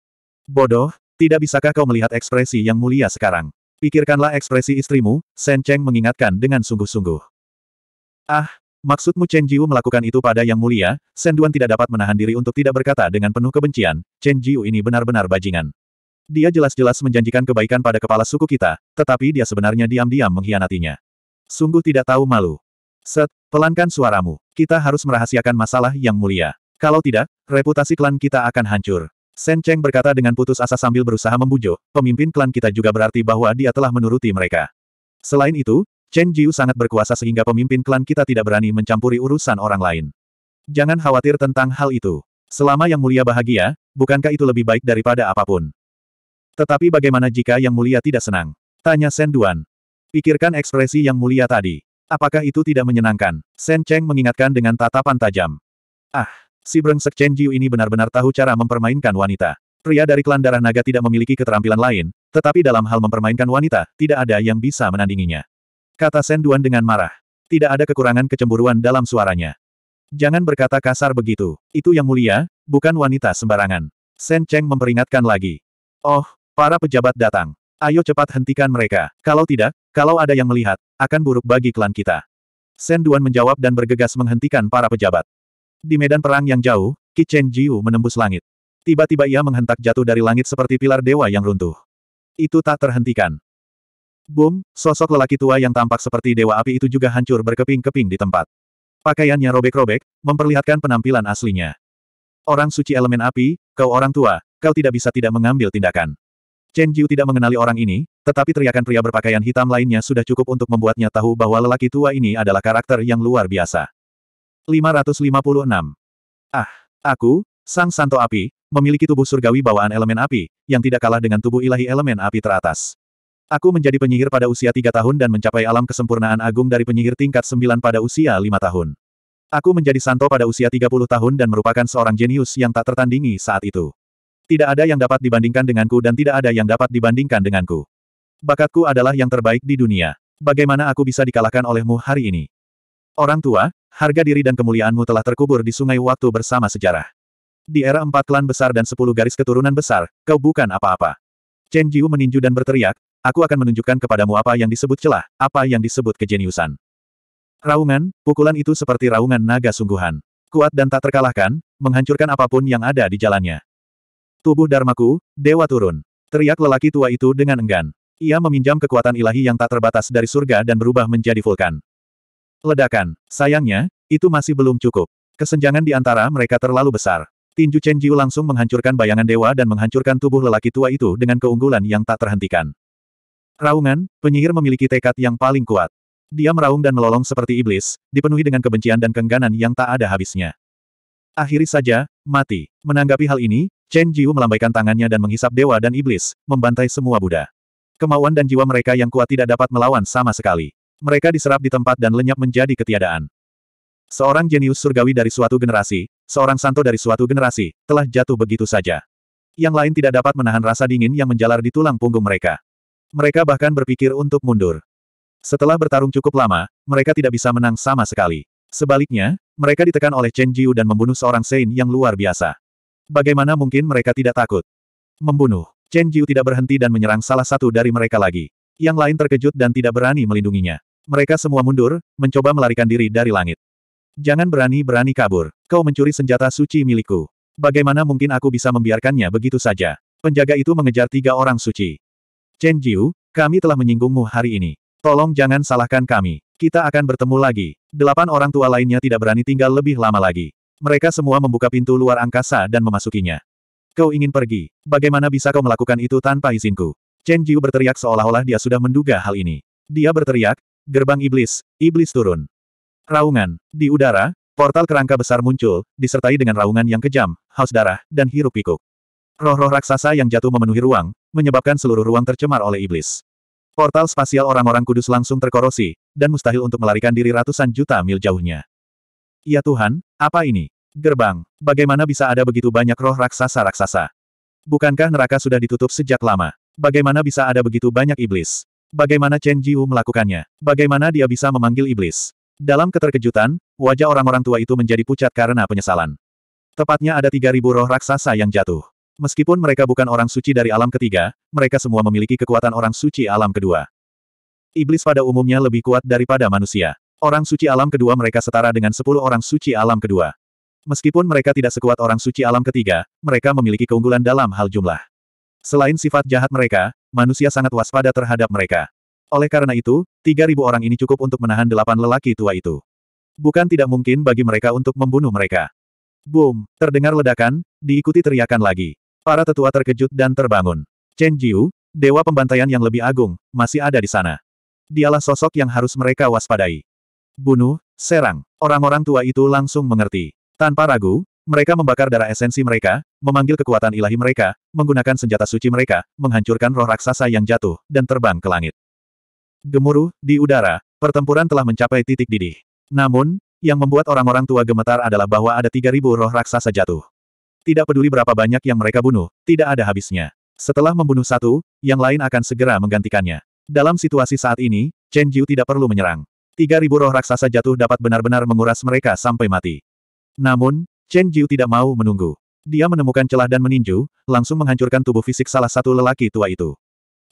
Bodoh, tidak bisakah kau melihat ekspresi Yang Mulia sekarang? Pikirkanlah ekspresi istrimu, Sen Cheng mengingatkan dengan sungguh-sungguh. Ah, maksudmu Chen Jiu melakukan itu pada Yang Mulia, Duan tidak dapat menahan diri untuk tidak berkata dengan penuh kebencian, Chen Jiu ini benar-benar bajingan. Dia jelas-jelas menjanjikan kebaikan pada kepala suku kita, tetapi dia sebenarnya diam-diam mengkhianatinya. Sungguh tidak tahu malu. Set, pelankan suaramu. Kita harus merahasiakan masalah yang mulia. Kalau tidak, reputasi klan kita akan hancur. Sen Cheng berkata dengan putus asa sambil berusaha membujuk, pemimpin klan kita juga berarti bahwa dia telah menuruti mereka. Selain itu, Chen Jiu sangat berkuasa sehingga pemimpin klan kita tidak berani mencampuri urusan orang lain. Jangan khawatir tentang hal itu. Selama Yang Mulia bahagia, bukankah itu lebih baik daripada apapun? Tetapi bagaimana jika Yang Mulia tidak senang? Tanya Shen Duan. Pikirkan ekspresi Yang Mulia tadi. Apakah itu tidak menyenangkan? Shen Cheng mengingatkan dengan tatapan tajam. Ah, si brengsek Chen Jiu ini benar-benar tahu cara mempermainkan wanita. Pria dari klan darah naga tidak memiliki keterampilan lain, tetapi dalam hal mempermainkan wanita, tidak ada yang bisa menandinginya. Kata Shen Duan dengan marah. Tidak ada kekurangan kecemburuan dalam suaranya. Jangan berkata kasar begitu. Itu yang mulia, bukan wanita sembarangan. Shen Cheng memperingatkan lagi. Oh, para pejabat datang. Ayo cepat hentikan mereka. Kalau tidak, kalau ada yang melihat, akan buruk bagi klan kita. Shen Duan menjawab dan bergegas menghentikan para pejabat. Di medan perang yang jauh, Qi Chen Jiu menembus langit. Tiba-tiba ia menghentak jatuh dari langit seperti pilar dewa yang runtuh. Itu tak terhentikan. Boom, sosok lelaki tua yang tampak seperti dewa api itu juga hancur berkeping-keping di tempat. Pakaiannya robek-robek, memperlihatkan penampilan aslinya. Orang suci elemen api, kau orang tua, kau tidak bisa tidak mengambil tindakan. Chen Jiu tidak mengenali orang ini, tetapi teriakan pria berpakaian hitam lainnya sudah cukup untuk membuatnya tahu bahwa lelaki tua ini adalah karakter yang luar biasa. 556. Ah, aku, Sang Santo Api, memiliki tubuh surgawi bawaan elemen api, yang tidak kalah dengan tubuh ilahi elemen api teratas. Aku menjadi penyihir pada usia tiga tahun dan mencapai alam kesempurnaan agung dari penyihir tingkat sembilan pada usia lima tahun. Aku menjadi Santo pada usia 30 tahun dan merupakan seorang jenius yang tak tertandingi saat itu. Tidak ada yang dapat dibandingkan denganku dan tidak ada yang dapat dibandingkan denganku. Bakatku adalah yang terbaik di dunia. Bagaimana aku bisa dikalahkan olehmu hari ini? Orang tua, harga diri dan kemuliaanmu telah terkubur di sungai waktu bersama sejarah. Di era empat klan besar dan sepuluh garis keturunan besar, kau bukan apa-apa. Chen Jiu meninju dan berteriak, aku akan menunjukkan kepadamu apa yang disebut celah, apa yang disebut kejeniusan. Raungan, pukulan itu seperti raungan naga sungguhan. Kuat dan tak terkalahkan, menghancurkan apapun yang ada di jalannya. Tubuh Darmaku, dewa turun. Teriak lelaki tua itu dengan enggan. Ia meminjam kekuatan ilahi yang tak terbatas dari surga dan berubah menjadi vulkan. Ledakan. Sayangnya, itu masih belum cukup. Kesenjangan di antara mereka terlalu besar. Tinju Chen Jiu langsung menghancurkan bayangan dewa dan menghancurkan tubuh lelaki tua itu dengan keunggulan yang tak terhentikan. Raungan, penyihir memiliki tekad yang paling kuat. Dia meraung dan melolong seperti iblis, dipenuhi dengan kebencian dan kengganan yang tak ada habisnya. Akhiri saja, mati. Menanggapi hal ini, Chen Jiu melambaikan tangannya dan menghisap dewa dan iblis, membantai semua Buddha. Kemauan dan jiwa mereka yang kuat tidak dapat melawan sama sekali. Mereka diserap di tempat dan lenyap menjadi ketiadaan. Seorang jenius surgawi dari suatu generasi, seorang santo dari suatu generasi, telah jatuh begitu saja. Yang lain tidak dapat menahan rasa dingin yang menjalar di tulang punggung mereka. Mereka bahkan berpikir untuk mundur. Setelah bertarung cukup lama, mereka tidak bisa menang sama sekali. Sebaliknya, mereka ditekan oleh Chen Jiu dan membunuh seorang Sein yang luar biasa. Bagaimana mungkin mereka tidak takut? Membunuh. Chen Jiu tidak berhenti dan menyerang salah satu dari mereka lagi. Yang lain terkejut dan tidak berani melindunginya. Mereka semua mundur, mencoba melarikan diri dari langit. Jangan berani-berani kabur. Kau mencuri senjata suci milikku. Bagaimana mungkin aku bisa membiarkannya begitu saja? Penjaga itu mengejar tiga orang suci. Chen Jiu, kami telah menyinggungmu hari ini. Tolong jangan salahkan kami. Kita akan bertemu lagi. Delapan orang tua lainnya tidak berani tinggal lebih lama lagi. Mereka semua membuka pintu luar angkasa dan memasukinya. Kau ingin pergi. Bagaimana bisa kau melakukan itu tanpa izinku? Chen Jiu berteriak seolah-olah dia sudah menduga hal ini. Dia berteriak, gerbang iblis, iblis turun. Raungan. Di udara, portal kerangka besar muncul, disertai dengan raungan yang kejam, haus darah, dan hirup pikuk. Roh-roh raksasa yang jatuh memenuhi ruang, menyebabkan seluruh ruang tercemar oleh iblis. Portal spasial orang-orang kudus langsung terkorosi, dan mustahil untuk melarikan diri ratusan juta mil jauhnya. Ya Tuhan, apa ini? Gerbang. Bagaimana bisa ada begitu banyak roh raksasa-raksasa? Bukankah neraka sudah ditutup sejak lama? Bagaimana bisa ada begitu banyak iblis? Bagaimana Chen Jiu melakukannya? Bagaimana dia bisa memanggil iblis? Dalam keterkejutan, wajah orang-orang tua itu menjadi pucat karena penyesalan. Tepatnya ada 3.000 roh raksasa yang jatuh. Meskipun mereka bukan orang suci dari alam ketiga, mereka semua memiliki kekuatan orang suci alam kedua. Iblis pada umumnya lebih kuat daripada manusia. Orang suci alam kedua mereka setara dengan sepuluh orang suci alam kedua. Meskipun mereka tidak sekuat orang suci alam ketiga, mereka memiliki keunggulan dalam hal jumlah. Selain sifat jahat mereka, manusia sangat waspada terhadap mereka. Oleh karena itu, tiga ribu orang ini cukup untuk menahan delapan lelaki tua itu. Bukan tidak mungkin bagi mereka untuk membunuh mereka. Boom, terdengar ledakan, diikuti teriakan lagi. Para tetua terkejut dan terbangun. Chen Jiu, dewa pembantaian yang lebih agung, masih ada di sana. Dialah sosok yang harus mereka waspadai. Bunuh, serang. Orang-orang tua itu langsung mengerti. Tanpa ragu, mereka membakar darah esensi mereka, memanggil kekuatan ilahi mereka, menggunakan senjata suci mereka, menghancurkan roh raksasa yang jatuh, dan terbang ke langit. Gemuruh, di udara, pertempuran telah mencapai titik didih. Namun, yang membuat orang-orang tua gemetar adalah bahwa ada 3.000 roh raksasa jatuh. Tidak peduli berapa banyak yang mereka bunuh, tidak ada habisnya. Setelah membunuh satu, yang lain akan segera menggantikannya. Dalam situasi saat ini, Chen Jiu tidak perlu menyerang. Tiga ribu roh raksasa jatuh dapat benar-benar menguras mereka sampai mati. Namun, Chen Jiu tidak mau menunggu. Dia menemukan celah dan meninju, langsung menghancurkan tubuh fisik salah satu lelaki tua itu.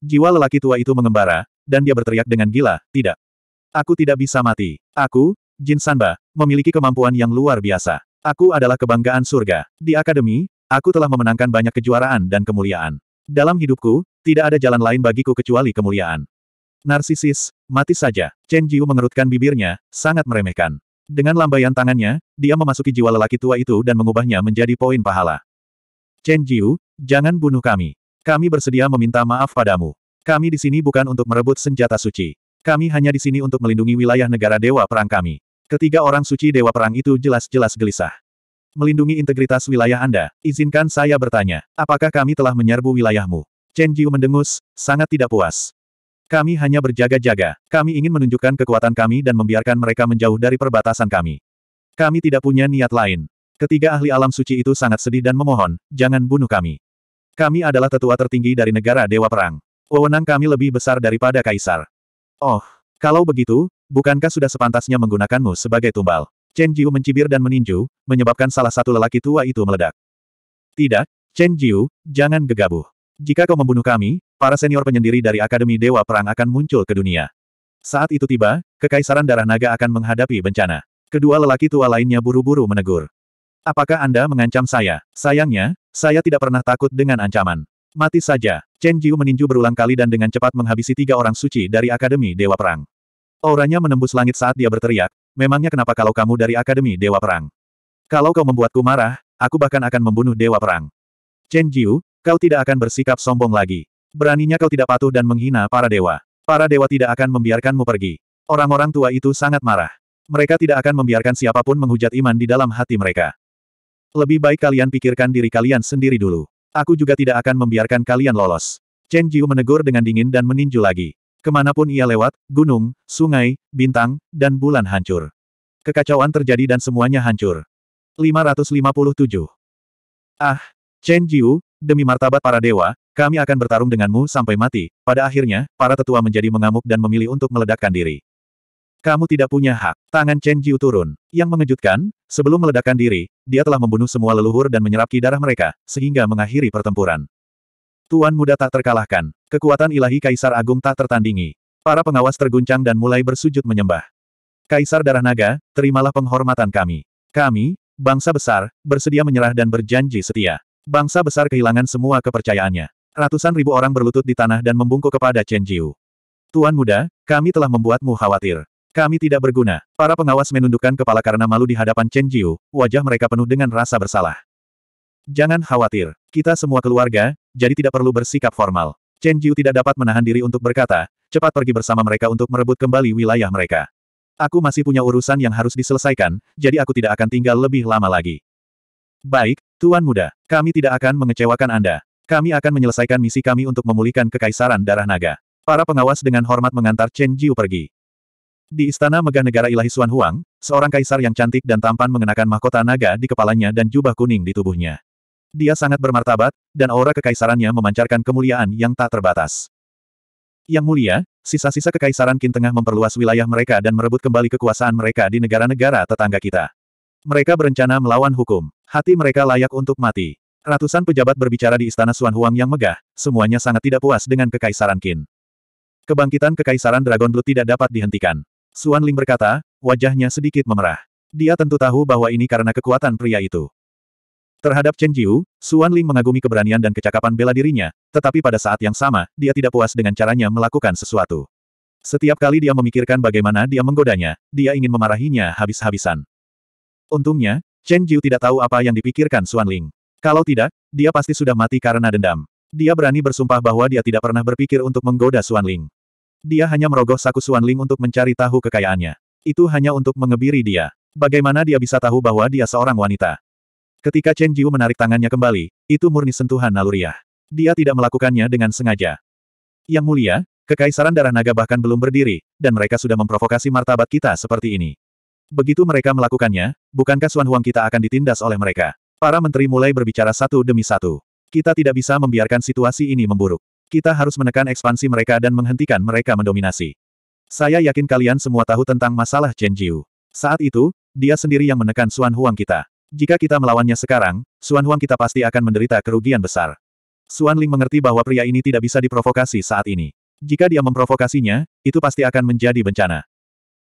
Jiwa lelaki tua itu mengembara, dan dia berteriak dengan gila, tidak. Aku tidak bisa mati. Aku, Jin Sanba, memiliki kemampuan yang luar biasa. Aku adalah kebanggaan surga. Di akademi, aku telah memenangkan banyak kejuaraan dan kemuliaan. Dalam hidupku, tidak ada jalan lain bagiku kecuali kemuliaan. Narsisis, mati saja. Chen Jiu mengerutkan bibirnya, sangat meremehkan. Dengan lambaian tangannya, dia memasuki jiwa lelaki tua itu dan mengubahnya menjadi poin pahala. Chen Jiu, jangan bunuh kami. Kami bersedia meminta maaf padamu. Kami di sini bukan untuk merebut senjata suci. Kami hanya di sini untuk melindungi wilayah negara dewa perang kami. Ketiga orang suci dewa perang itu jelas-jelas gelisah. Melindungi integritas wilayah Anda, izinkan saya bertanya, apakah kami telah menyerbu wilayahmu? Chen Jiu mendengus, sangat tidak puas. Kami hanya berjaga-jaga. Kami ingin menunjukkan kekuatan kami dan membiarkan mereka menjauh dari perbatasan kami. Kami tidak punya niat lain. Ketiga ahli alam suci itu sangat sedih dan memohon, jangan bunuh kami. Kami adalah tetua tertinggi dari negara Dewa Perang. Wewenang kami lebih besar daripada Kaisar. Oh, kalau begitu, bukankah sudah sepantasnya menggunakanmu sebagai tumbal? Chen Jiu mencibir dan meninju, menyebabkan salah satu lelaki tua itu meledak. Tidak, Chen Jiu, jangan gegabah. Jika kau membunuh kami, para senior penyendiri dari Akademi Dewa Perang akan muncul ke dunia. Saat itu tiba, Kekaisaran Darah Naga akan menghadapi bencana. Kedua lelaki tua lainnya buru-buru menegur. Apakah Anda mengancam saya? Sayangnya, saya tidak pernah takut dengan ancaman. Mati saja. Chen Jiu meninju berulang kali dan dengan cepat menghabisi tiga orang suci dari Akademi Dewa Perang. Auranya menembus langit saat dia berteriak, memangnya kenapa kalau kamu dari Akademi Dewa Perang? Kalau kau membuatku marah, aku bahkan akan membunuh Dewa Perang. Chen Jiu, Kau tidak akan bersikap sombong lagi. Beraninya kau tidak patuh dan menghina para dewa. Para dewa tidak akan membiarkanmu pergi. Orang-orang tua itu sangat marah. Mereka tidak akan membiarkan siapapun menghujat iman di dalam hati mereka. Lebih baik kalian pikirkan diri kalian sendiri dulu. Aku juga tidak akan membiarkan kalian lolos. Chen Jiu menegur dengan dingin dan meninju lagi. Kemanapun ia lewat, gunung, sungai, bintang, dan bulan hancur. Kekacauan terjadi dan semuanya hancur. 557. Ah, Chen Jiu, Demi martabat para dewa, kami akan bertarung denganmu sampai mati. Pada akhirnya, para tetua menjadi mengamuk dan memilih untuk meledakkan diri. Kamu tidak punya hak. Tangan Chen Jiu turun. Yang mengejutkan, sebelum meledakkan diri, dia telah membunuh semua leluhur dan menyerap ki darah mereka, sehingga mengakhiri pertempuran. Tuan muda tak terkalahkan. Kekuatan ilahi Kaisar Agung tak tertandingi. Para pengawas terguncang dan mulai bersujud menyembah. Kaisar Darah Naga, terimalah penghormatan kami. Kami, bangsa besar, bersedia menyerah dan berjanji setia. Bangsa besar kehilangan semua kepercayaannya. Ratusan ribu orang berlutut di tanah dan membungkuk kepada Chen Jiu. Tuan muda, kami telah membuatmu khawatir. Kami tidak berguna. Para pengawas menundukkan kepala karena malu di hadapan Chen Jiu, wajah mereka penuh dengan rasa bersalah. Jangan khawatir, kita semua keluarga, jadi tidak perlu bersikap formal. Chen Jiu tidak dapat menahan diri untuk berkata, cepat pergi bersama mereka untuk merebut kembali wilayah mereka. Aku masih punya urusan yang harus diselesaikan, jadi aku tidak akan tinggal lebih lama lagi. Baik, Tuan muda, kami tidak akan mengecewakan Anda. Kami akan menyelesaikan misi kami untuk memulihkan kekaisaran darah naga. Para pengawas dengan hormat mengantar Chen Jiu pergi. Di istana megah negara ilahi Xuan Huang, seorang kaisar yang cantik dan tampan mengenakan mahkota naga di kepalanya dan jubah kuning di tubuhnya. Dia sangat bermartabat, dan aura kekaisarannya memancarkan kemuliaan yang tak terbatas. Yang mulia, sisa-sisa kekaisaran Qin tengah memperluas wilayah mereka dan merebut kembali kekuasaan mereka di negara-negara tetangga kita. Mereka berencana melawan hukum. Hati mereka layak untuk mati. Ratusan pejabat berbicara di istana Suan Huang yang megah, semuanya sangat tidak puas dengan kekaisaran Qin. Kebangkitan kekaisaran Dragon Blood tidak dapat dihentikan. Suan Ling berkata, wajahnya sedikit memerah. Dia tentu tahu bahwa ini karena kekuatan pria itu. Terhadap Chen Jiu, Suan Ling mengagumi keberanian dan kecakapan bela dirinya, tetapi pada saat yang sama, dia tidak puas dengan caranya melakukan sesuatu. Setiap kali dia memikirkan bagaimana dia menggodanya, dia ingin memarahinya habis-habisan. Untungnya, Chen Jiu tidak tahu apa yang dipikirkan Xuan Ling. Kalau tidak, dia pasti sudah mati karena dendam. Dia berani bersumpah bahwa dia tidak pernah berpikir untuk menggoda Xuan Ling. Dia hanya merogoh saku Xuan Ling untuk mencari tahu kekayaannya. Itu hanya untuk mengebiri dia. Bagaimana dia bisa tahu bahwa dia seorang wanita? Ketika Chen Jiu menarik tangannya kembali, itu murni sentuhan naluriah. Dia tidak melakukannya dengan sengaja. Yang mulia, kekaisaran darah naga bahkan belum berdiri, dan mereka sudah memprovokasi martabat kita seperti ini. Begitu mereka melakukannya, bukankah Suan Huang kita akan ditindas oleh mereka? Para menteri mulai berbicara satu demi satu. Kita tidak bisa membiarkan situasi ini memburuk. Kita harus menekan ekspansi mereka dan menghentikan mereka mendominasi. Saya yakin kalian semua tahu tentang masalah Chen Jiu. Saat itu, dia sendiri yang menekan Suan Huang kita. Jika kita melawannya sekarang, Suan Huang kita pasti akan menderita kerugian besar. Suan Ling mengerti bahwa pria ini tidak bisa diprovokasi saat ini. Jika dia memprovokasinya, itu pasti akan menjadi bencana.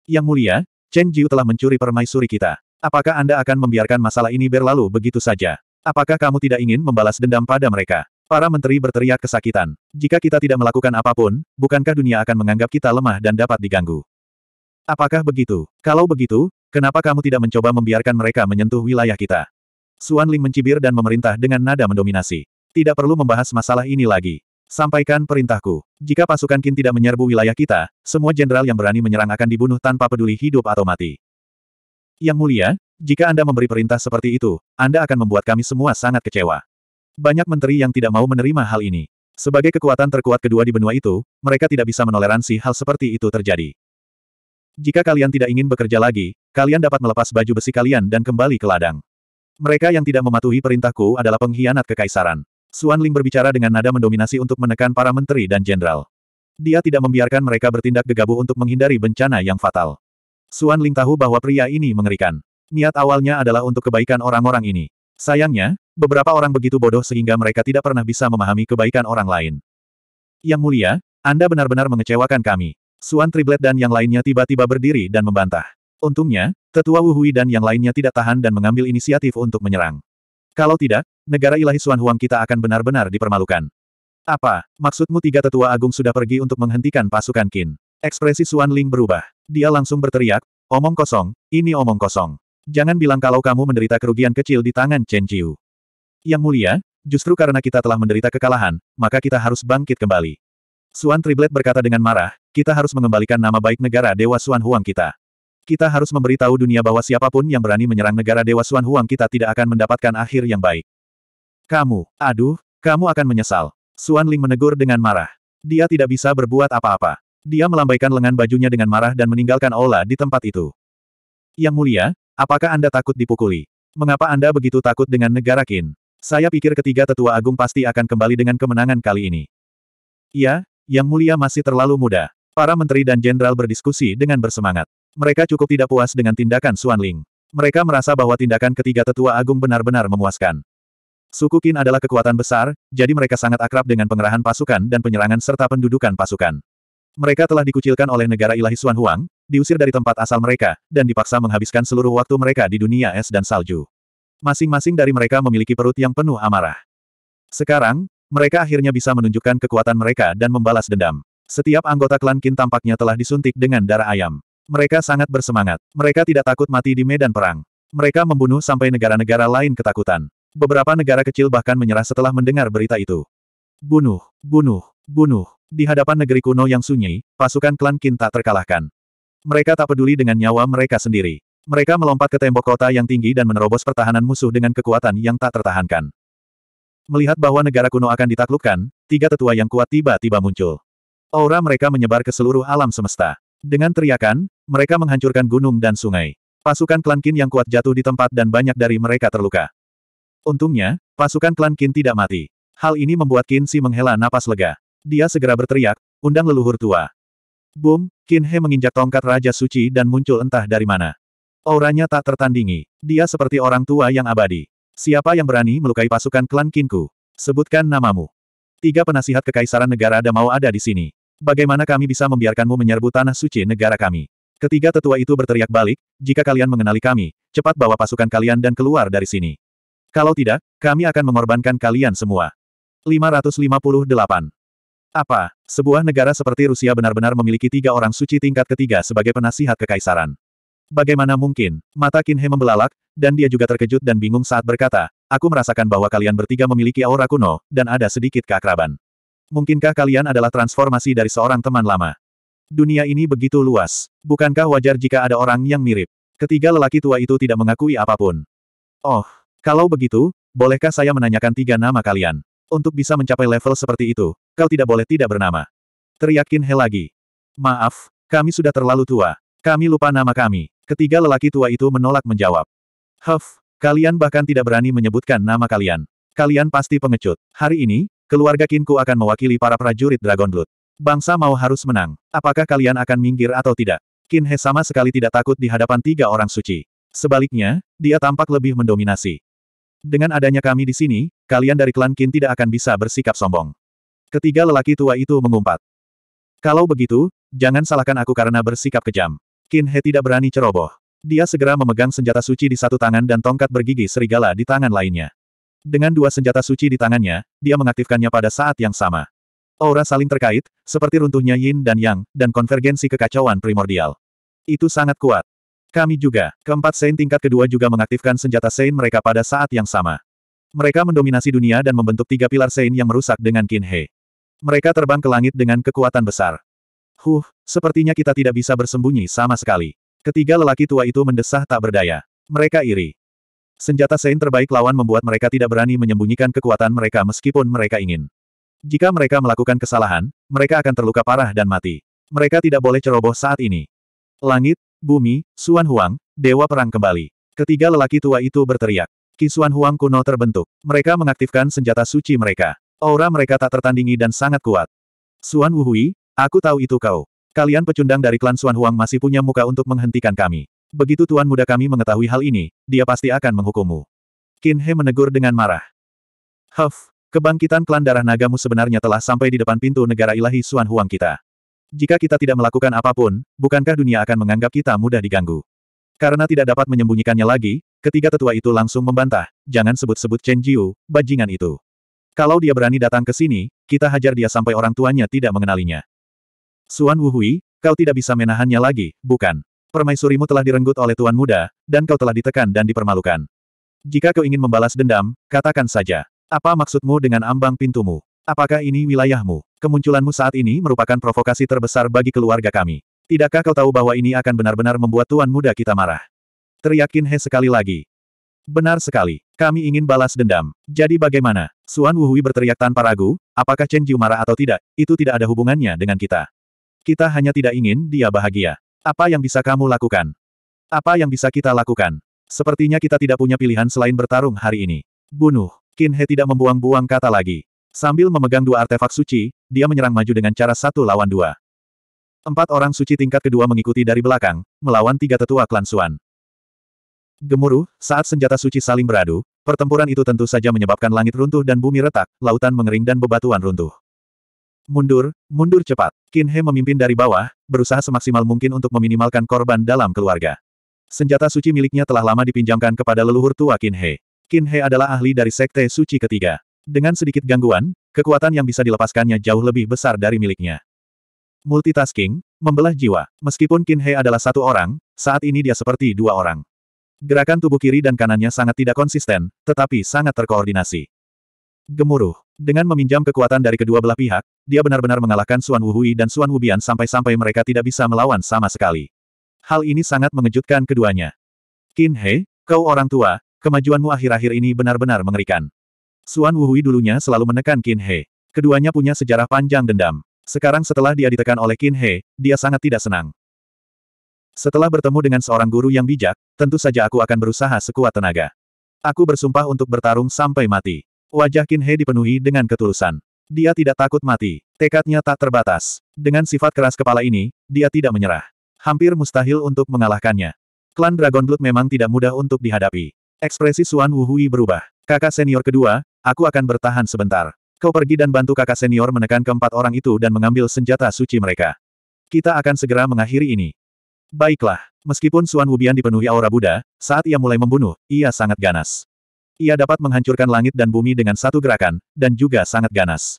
Yang mulia, Chen Jiu telah mencuri permaisuri kita. Apakah Anda akan membiarkan masalah ini berlalu begitu saja? Apakah kamu tidak ingin membalas dendam pada mereka? Para menteri berteriak kesakitan. Jika kita tidak melakukan apapun, bukankah dunia akan menganggap kita lemah dan dapat diganggu? Apakah begitu? Kalau begitu, kenapa kamu tidak mencoba membiarkan mereka menyentuh wilayah kita? Suan Ling mencibir dan memerintah dengan nada mendominasi. Tidak perlu membahas masalah ini lagi. Sampaikan perintahku. Jika pasukan Qin tidak menyerbu wilayah kita, semua jenderal yang berani menyerang akan dibunuh tanpa peduli hidup atau mati. Yang mulia, jika Anda memberi perintah seperti itu, Anda akan membuat kami semua sangat kecewa. Banyak menteri yang tidak mau menerima hal ini. Sebagai kekuatan terkuat kedua di benua itu, mereka tidak bisa menoleransi hal seperti itu terjadi. Jika kalian tidak ingin bekerja lagi, kalian dapat melepas baju besi kalian dan kembali ke ladang. Mereka yang tidak mematuhi perintahku adalah pengkhianat kekaisaran. Xuan Ling berbicara dengan nada mendominasi untuk menekan para menteri dan jenderal. Dia tidak membiarkan mereka bertindak gegabah untuk menghindari bencana yang fatal. Xuan Ling tahu bahwa pria ini mengerikan. Niat awalnya adalah untuk kebaikan orang-orang ini. Sayangnya, beberapa orang begitu bodoh sehingga mereka tidak pernah bisa memahami kebaikan orang lain. Yang mulia, Anda benar-benar mengecewakan kami. Suan Triblet dan yang lainnya tiba-tiba berdiri dan membantah. Untungnya, Tetua Wuhui dan yang lainnya tidak tahan dan mengambil inisiatif untuk menyerang. Kalau tidak, negara ilahi Suan Huang kita akan benar-benar dipermalukan. Apa, maksudmu tiga tetua agung sudah pergi untuk menghentikan pasukan Qin? Ekspresi Suan Ling berubah. Dia langsung berteriak, omong kosong, ini omong kosong. Jangan bilang kalau kamu menderita kerugian kecil di tangan Chen Jiu. Yang mulia, justru karena kita telah menderita kekalahan, maka kita harus bangkit kembali. Suan Triblet berkata dengan marah, kita harus mengembalikan nama baik negara Dewa Suan Huang kita. Kita harus memberitahu dunia bahwa siapapun yang berani menyerang negara Dewa Suan Huang kita tidak akan mendapatkan akhir yang baik. Kamu, aduh, kamu akan menyesal. Suan Ling menegur dengan marah. Dia tidak bisa berbuat apa-apa. Dia melambaikan lengan bajunya dengan marah dan meninggalkan Ola di tempat itu. Yang mulia, apakah Anda takut dipukuli? Mengapa Anda begitu takut dengan negara Qin? Saya pikir ketiga tetua agung pasti akan kembali dengan kemenangan kali ini. Ya, Yang Mulia masih terlalu muda. Para menteri dan jenderal berdiskusi dengan bersemangat. Mereka cukup tidak puas dengan tindakan Suan Ling. Mereka merasa bahwa tindakan ketiga tetua agung benar-benar memuaskan. Suku Qin adalah kekuatan besar, jadi mereka sangat akrab dengan pengerahan pasukan dan penyerangan serta pendudukan pasukan. Mereka telah dikucilkan oleh negara ilahi Xuan Huang, diusir dari tempat asal mereka, dan dipaksa menghabiskan seluruh waktu mereka di dunia es dan salju. Masing-masing dari mereka memiliki perut yang penuh amarah. Sekarang, mereka akhirnya bisa menunjukkan kekuatan mereka dan membalas dendam. Setiap anggota klan Qin tampaknya telah disuntik dengan darah ayam. Mereka sangat bersemangat. Mereka tidak takut mati di medan perang. Mereka membunuh sampai negara-negara lain ketakutan. Beberapa negara kecil bahkan menyerah setelah mendengar berita itu. Bunuh, bunuh, bunuh. Di hadapan negeri kuno yang sunyi, pasukan klan Qin tak terkalahkan. Mereka tak peduli dengan nyawa mereka sendiri. Mereka melompat ke tembok kota yang tinggi dan menerobos pertahanan musuh dengan kekuatan yang tak tertahankan. Melihat bahwa negara kuno akan ditaklukkan, tiga tetua yang kuat tiba-tiba muncul. Aura mereka menyebar ke seluruh alam semesta. Dengan teriakan, mereka menghancurkan gunung dan sungai. Pasukan klan Qin yang kuat jatuh di tempat dan banyak dari mereka terluka. Untungnya, pasukan klan Qin tidak mati. Hal ini membuat Qin Si menghela napas lega. Dia segera berteriak, undang leluhur tua. Boom, Qin He menginjak tongkat Raja Suci dan muncul entah dari mana. Auranya tak tertandingi. Dia seperti orang tua yang abadi. Siapa yang berani melukai pasukan klan Qinku? Sebutkan namamu. Tiga penasihat kekaisaran negara ada mau ada di sini. Bagaimana kami bisa membiarkanmu menyerbu tanah suci negara kami? Ketiga tetua itu berteriak balik, jika kalian mengenali kami, cepat bawa pasukan kalian dan keluar dari sini. Kalau tidak, kami akan mengorbankan kalian semua. 558. Apa, sebuah negara seperti Rusia benar-benar memiliki tiga orang suci tingkat ketiga sebagai penasihat kekaisaran? Bagaimana mungkin? Mata Kinhe membelalak, dan dia juga terkejut dan bingung saat berkata, Aku merasakan bahwa kalian bertiga memiliki aura kuno, dan ada sedikit keakraban. Mungkinkah kalian adalah transformasi dari seorang teman lama? Dunia ini begitu luas. Bukankah wajar jika ada orang yang mirip? Ketiga lelaki tua itu tidak mengakui apapun. Oh, kalau begitu, bolehkah saya menanyakan tiga nama kalian? Untuk bisa mencapai level seperti itu, kau tidak boleh tidak bernama. Teriakin He lagi. Maaf, kami sudah terlalu tua. Kami lupa nama kami. Ketiga lelaki tua itu menolak menjawab. Huff, kalian bahkan tidak berani menyebutkan nama kalian. Kalian pasti pengecut. Hari ini, keluarga Kinku akan mewakili para prajurit Dragon Blood. Bangsa mau harus menang. Apakah kalian akan minggir atau tidak? Kinhe sama sekali tidak takut di hadapan tiga orang suci. Sebaliknya, dia tampak lebih mendominasi. Dengan adanya kami di sini, kalian dari klan Kin tidak akan bisa bersikap sombong. Ketiga lelaki tua itu mengumpat. Kalau begitu, jangan salahkan aku karena bersikap kejam. Kin He tidak berani ceroboh. Dia segera memegang senjata suci di satu tangan dan tongkat bergigi serigala di tangan lainnya. Dengan dua senjata suci di tangannya, dia mengaktifkannya pada saat yang sama. Aura saling terkait, seperti runtuhnya yin dan yang, dan konvergensi kekacauan primordial. Itu sangat kuat. Kami juga. Keempat Sein tingkat kedua juga mengaktifkan senjata Sein mereka pada saat yang sama. Mereka mendominasi dunia dan membentuk tiga pilar Sein yang merusak dengan Qin He. Mereka terbang ke langit dengan kekuatan besar. Huh, sepertinya kita tidak bisa bersembunyi sama sekali. Ketiga lelaki tua itu mendesah tak berdaya. Mereka iri. Senjata Sein terbaik lawan membuat mereka tidak berani menyembunyikan kekuatan mereka meskipun mereka ingin. Jika mereka melakukan kesalahan, mereka akan terluka parah dan mati. Mereka tidak boleh ceroboh saat ini. Langit, bumi, Xuan Huang, Dewa Perang kembali. Ketiga lelaki tua itu berteriak. Ki Suan Huang kuno terbentuk. Mereka mengaktifkan senjata suci mereka. Aura mereka tak tertandingi dan sangat kuat. Xuan Wuhui, aku tahu itu kau. Kalian pecundang dari klan Xuan Huang masih punya muka untuk menghentikan kami. Begitu tuan muda kami mengetahui hal ini, dia pasti akan menghukummu. Qin He menegur dengan marah. Huff, kebangkitan klan darah nagamu sebenarnya telah sampai di depan pintu negara ilahi Xuan Huang kita. Jika kita tidak melakukan apapun, bukankah dunia akan menganggap kita mudah diganggu? Karena tidak dapat menyembunyikannya lagi, ketiga tetua itu langsung membantah, jangan sebut-sebut Chen Jiu, bajingan itu. Kalau dia berani datang ke sini, kita hajar dia sampai orang tuanya tidak mengenalinya. Suan Wuhui, kau tidak bisa menahannya lagi, bukan? Permaisurimu telah direnggut oleh tuan muda, dan kau telah ditekan dan dipermalukan. Jika kau ingin membalas dendam, katakan saja. Apa maksudmu dengan ambang pintumu? Apakah ini wilayahmu? Kemunculanmu saat ini merupakan provokasi terbesar bagi keluarga kami. Tidakkah kau tahu bahwa ini akan benar-benar membuat tuan muda kita marah? Teriakin he sekali lagi. Benar sekali. Kami ingin balas dendam. Jadi bagaimana? Suan Wuhui berteriak tanpa ragu, apakah Chen Jiu marah atau tidak, itu tidak ada hubungannya dengan kita. Kita hanya tidak ingin dia bahagia. Apa yang bisa kamu lakukan? Apa yang bisa kita lakukan? Sepertinya kita tidak punya pilihan selain bertarung hari ini. Bunuh. Qin He tidak membuang-buang kata lagi. Sambil memegang dua artefak suci, dia menyerang maju dengan cara satu lawan dua. Empat orang suci tingkat kedua mengikuti dari belakang, melawan tiga tetua klan Suan. Gemuruh, saat senjata suci saling beradu, pertempuran itu tentu saja menyebabkan langit runtuh dan bumi retak, lautan mengering dan bebatuan runtuh. Mundur, mundur cepat. Hee memimpin dari bawah, berusaha semaksimal mungkin untuk meminimalkan korban dalam keluarga. Senjata suci miliknya telah lama dipinjamkan kepada leluhur tua Qin Hee adalah ahli dari Sekte Suci ketiga. Dengan sedikit gangguan, kekuatan yang bisa dilepaskannya jauh lebih besar dari miliknya. Multitasking, membelah jiwa. Meskipun Qin He adalah satu orang, saat ini dia seperti dua orang. Gerakan tubuh kiri dan kanannya sangat tidak konsisten, tetapi sangat terkoordinasi. Gemuruh. Dengan meminjam kekuatan dari kedua belah pihak, dia benar-benar mengalahkan Suan Wuhui dan Suan Wubian sampai-sampai mereka tidak bisa melawan sama sekali. Hal ini sangat mengejutkan keduanya. Qin He, kau orang tua, kemajuanmu akhir-akhir ini benar-benar mengerikan. Suan Wuhui dulunya selalu menekan Qin He. Keduanya punya sejarah panjang dendam. Sekarang setelah dia ditekan oleh Qin He, dia sangat tidak senang. Setelah bertemu dengan seorang guru yang bijak, tentu saja aku akan berusaha sekuat tenaga. Aku bersumpah untuk bertarung sampai mati. Wajah Qin He dipenuhi dengan ketulusan. Dia tidak takut mati. Tekadnya tak terbatas. Dengan sifat keras kepala ini, dia tidak menyerah. Hampir mustahil untuk mengalahkannya. Klan Dragon Blood memang tidak mudah untuk dihadapi. Ekspresi Suan Wuhui berubah. Kakak senior kedua, Aku akan bertahan sebentar. Kau pergi dan bantu kakak senior menekan keempat orang itu dan mengambil senjata suci mereka. Kita akan segera mengakhiri ini. Baiklah, meskipun Suan Wubian dipenuhi aura Buddha, saat ia mulai membunuh, ia sangat ganas. Ia dapat menghancurkan langit dan bumi dengan satu gerakan, dan juga sangat ganas.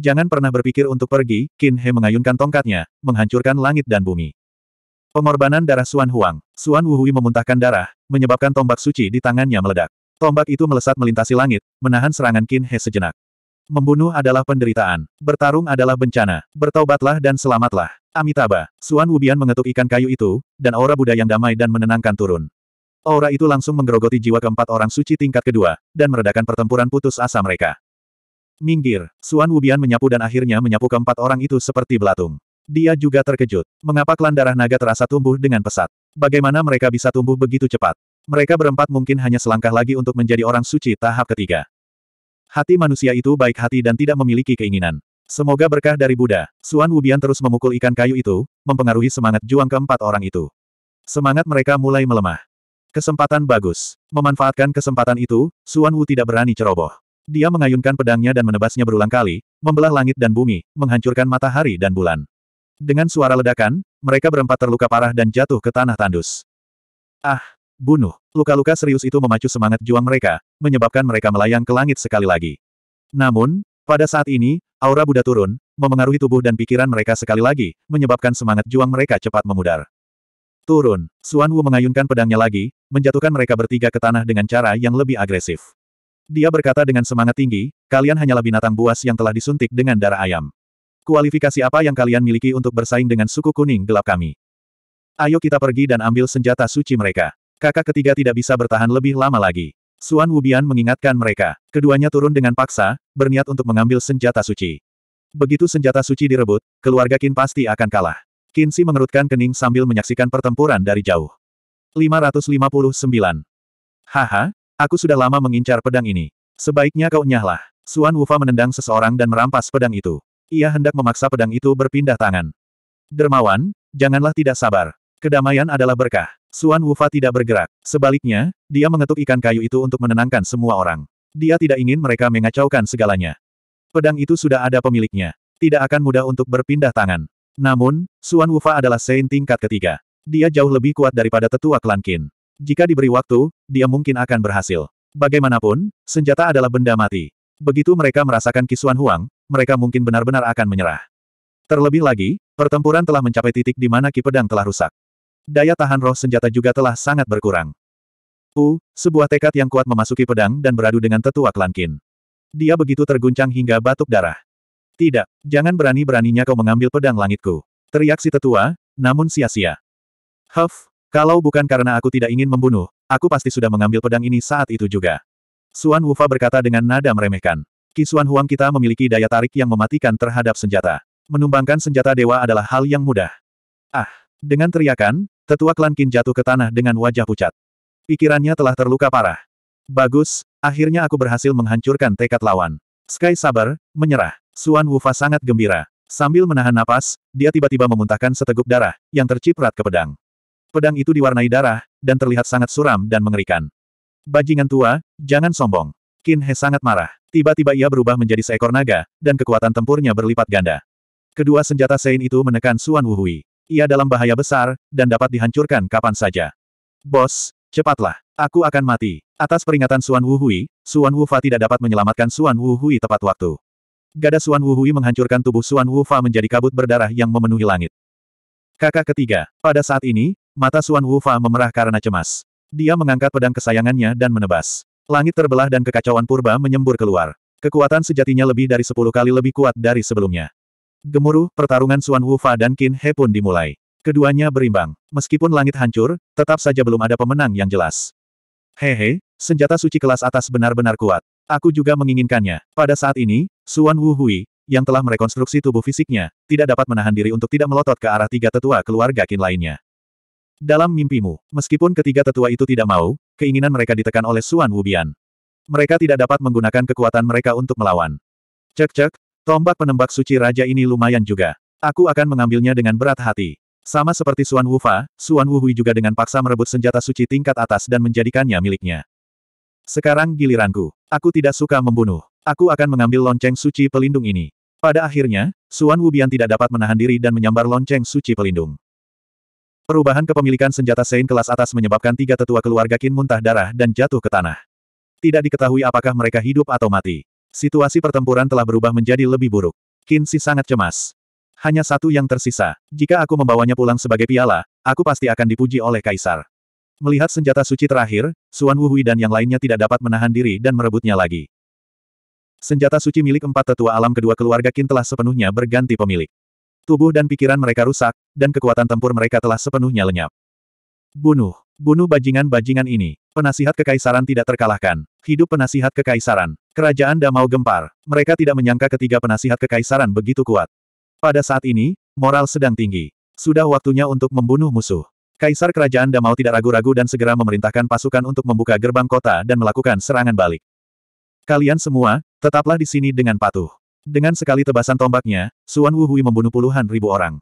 Jangan pernah berpikir untuk pergi, Qin He mengayunkan tongkatnya, menghancurkan langit dan bumi. Pengorbanan darah Suan Huang, Suan Wuhui memuntahkan darah, menyebabkan tombak suci di tangannya meledak. Tombak itu melesat melintasi langit, menahan serangan Qin He sejenak. Membunuh adalah penderitaan, bertarung adalah bencana, bertaubatlah dan selamatlah. Amitabha, Suan Wubian mengetuk ikan kayu itu, dan aura Buddha yang damai dan menenangkan turun. Aura itu langsung menggerogoti jiwa keempat orang suci tingkat kedua, dan meredakan pertempuran putus asa mereka. Minggir, Suan Wubian menyapu dan akhirnya menyapu keempat orang itu seperti belatung. Dia juga terkejut. Mengapa klan darah naga terasa tumbuh dengan pesat? Bagaimana mereka bisa tumbuh begitu cepat? Mereka berempat mungkin hanya selangkah lagi untuk menjadi orang suci tahap ketiga. Hati manusia itu baik hati dan tidak memiliki keinginan. Semoga berkah dari Buddha, Suan Wubian terus memukul ikan kayu itu, mempengaruhi semangat juang keempat orang itu. Semangat mereka mulai melemah. Kesempatan bagus. Memanfaatkan kesempatan itu, Suan Wu tidak berani ceroboh. Dia mengayunkan pedangnya dan menebasnya berulang kali, membelah langit dan bumi, menghancurkan matahari dan bulan. Dengan suara ledakan, mereka berempat terluka parah dan jatuh ke tanah tandus. Ah, Bunuh. Luka-luka serius itu memacu semangat juang mereka, menyebabkan mereka melayang ke langit sekali lagi. Namun, pada saat ini, aura Buddha turun, memengaruhi tubuh dan pikiran mereka sekali lagi, menyebabkan semangat juang mereka cepat memudar. Turun. Suan Wu mengayunkan pedangnya lagi, menjatuhkan mereka bertiga ke tanah dengan cara yang lebih agresif. Dia berkata dengan semangat tinggi, kalian hanyalah binatang buas yang telah disuntik dengan darah ayam. Kualifikasi apa yang kalian miliki untuk bersaing dengan suku kuning gelap kami? Ayo kita pergi dan ambil senjata suci mereka. Kakak ketiga tidak bisa bertahan lebih lama lagi. Suan Wubian mengingatkan mereka. Keduanya turun dengan paksa, berniat untuk mengambil senjata suci. Begitu senjata suci direbut, keluarga Qin pasti akan kalah. Qin Si mengerutkan kening sambil menyaksikan pertempuran dari jauh. 559. Haha, aku sudah lama mengincar pedang ini. Sebaiknya kau nyahlah. Suan Wufa menendang seseorang dan merampas pedang itu. Ia hendak memaksa pedang itu berpindah tangan. Dermawan, janganlah tidak sabar. Kedamaian adalah berkah. Suan Wufa tidak bergerak. Sebaliknya, dia mengetuk ikan kayu itu untuk menenangkan semua orang. Dia tidak ingin mereka mengacaukan segalanya. Pedang itu sudah ada pemiliknya. Tidak akan mudah untuk berpindah tangan. Namun, Suan Wufa adalah Saint tingkat ketiga. Dia jauh lebih kuat daripada tetua klan Qin. Jika diberi waktu, dia mungkin akan berhasil. Bagaimanapun, senjata adalah benda mati. Begitu mereka merasakan kisuan Huang, mereka mungkin benar-benar akan menyerah. Terlebih lagi, pertempuran telah mencapai titik di mana ki pedang telah rusak. Daya tahan roh senjata juga telah sangat berkurang. U, sebuah tekad yang kuat memasuki pedang dan beradu dengan tetua klankin. Dia begitu terguncang hingga batuk darah. Tidak, jangan berani-beraninya kau mengambil pedang langitku. Teriak si tetua, namun sia-sia. Huff, kalau bukan karena aku tidak ingin membunuh, aku pasti sudah mengambil pedang ini saat itu juga. Suan Wufa berkata dengan nada meremehkan. Kisuan Huang kita memiliki daya tarik yang mematikan terhadap senjata. Menumbangkan senjata dewa adalah hal yang mudah. Ah, dengan teriakan, tetua klan Kin jatuh ke tanah dengan wajah pucat. Pikirannya telah terluka parah. Bagus, akhirnya aku berhasil menghancurkan tekad lawan. Sky sabar, menyerah. Suan Wufa sangat gembira. Sambil menahan napas, dia tiba-tiba memuntahkan seteguk darah, yang terciprat ke pedang. Pedang itu diwarnai darah, dan terlihat sangat suram dan mengerikan. Bajingan tua, jangan sombong. Kin He sangat marah. Tiba-tiba ia berubah menjadi seekor naga, dan kekuatan tempurnya berlipat ganda. Kedua senjata Sein itu menekan Suan Wuhui ia dalam bahaya besar, dan dapat dihancurkan kapan saja. Bos, cepatlah. Aku akan mati. Atas peringatan Suan Wuhui, Suan Wufa tidak dapat menyelamatkan Suan Wuhui tepat waktu. Gada Suan Wuhui menghancurkan tubuh Suan Wufa menjadi kabut berdarah yang memenuhi langit. Kakak ketiga, pada saat ini, mata Suan Wufa memerah karena cemas. Dia mengangkat pedang kesayangannya dan menebas. Langit terbelah dan kekacauan purba menyembur keluar. Kekuatan sejatinya lebih dari sepuluh kali lebih kuat dari sebelumnya. Gemuruh, pertarungan Suan Xuan Fa dan Qin He pun dimulai. Keduanya berimbang. Meskipun langit hancur, tetap saja belum ada pemenang yang jelas. Hehe, senjata suci kelas atas benar-benar kuat. Aku juga menginginkannya. Pada saat ini, Suan Xuan Hui yang telah merekonstruksi tubuh fisiknya, tidak dapat menahan diri untuk tidak melotot ke arah tiga tetua keluarga Qin lainnya. Dalam mimpimu, meskipun ketiga tetua itu tidak mau, keinginan mereka ditekan oleh Suan Xuan Bian. Mereka tidak dapat menggunakan kekuatan mereka untuk melawan. Cek-cek, Tombak penembak suci raja ini lumayan juga. Aku akan mengambilnya dengan berat hati. Sama seperti Suan Wufa, Suan Wuhui juga dengan paksa merebut senjata suci tingkat atas dan menjadikannya miliknya. Sekarang giliranku. Aku tidak suka membunuh. Aku akan mengambil lonceng suci pelindung ini. Pada akhirnya, Suan Wubian tidak dapat menahan diri dan menyambar lonceng suci pelindung. Perubahan kepemilikan senjata Sein kelas atas menyebabkan tiga tetua keluarga Qin muntah darah dan jatuh ke tanah. Tidak diketahui apakah mereka hidup atau mati. Situasi pertempuran telah berubah menjadi lebih buruk. Shi sangat cemas. Hanya satu yang tersisa. Jika aku membawanya pulang sebagai piala, aku pasti akan dipuji oleh kaisar. Melihat senjata suci terakhir, Suan Wuhui dan yang lainnya tidak dapat menahan diri dan merebutnya lagi. Senjata suci milik empat tetua alam kedua keluarga Qin telah sepenuhnya berganti pemilik. Tubuh dan pikiran mereka rusak, dan kekuatan tempur mereka telah sepenuhnya lenyap. Bunuh, bunuh bajingan-bajingan ini. Penasihat kekaisaran tidak terkalahkan. Hidup penasihat kekaisaran. Kerajaan Damau gempar. Mereka tidak menyangka ketiga penasihat kekaisaran begitu kuat. Pada saat ini, moral sedang tinggi. Sudah waktunya untuk membunuh musuh. Kaisar Kerajaan Damau tidak ragu-ragu dan segera memerintahkan pasukan untuk membuka gerbang kota dan melakukan serangan balik. Kalian semua, tetaplah di sini dengan patuh. Dengan sekali tebasan tombaknya, Suan Wuhui membunuh puluhan ribu orang.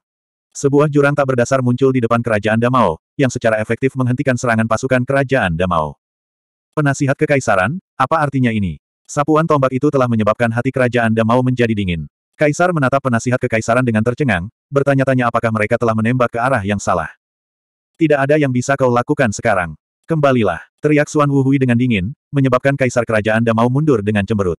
Sebuah jurang tak berdasar muncul di depan kerajaan Damao, yang secara efektif menghentikan serangan pasukan kerajaan Damao. Penasihat kekaisaran, apa artinya ini? Sapuan tombak itu telah menyebabkan hati kerajaan Damao menjadi dingin. Kaisar menatap penasihat kekaisaran dengan tercengang, bertanya-tanya apakah mereka telah menembak ke arah yang salah. Tidak ada yang bisa kau lakukan sekarang. Kembalilah, teriak Suan Wuhui dengan dingin, menyebabkan kaisar kerajaan Damao mundur dengan cemberut.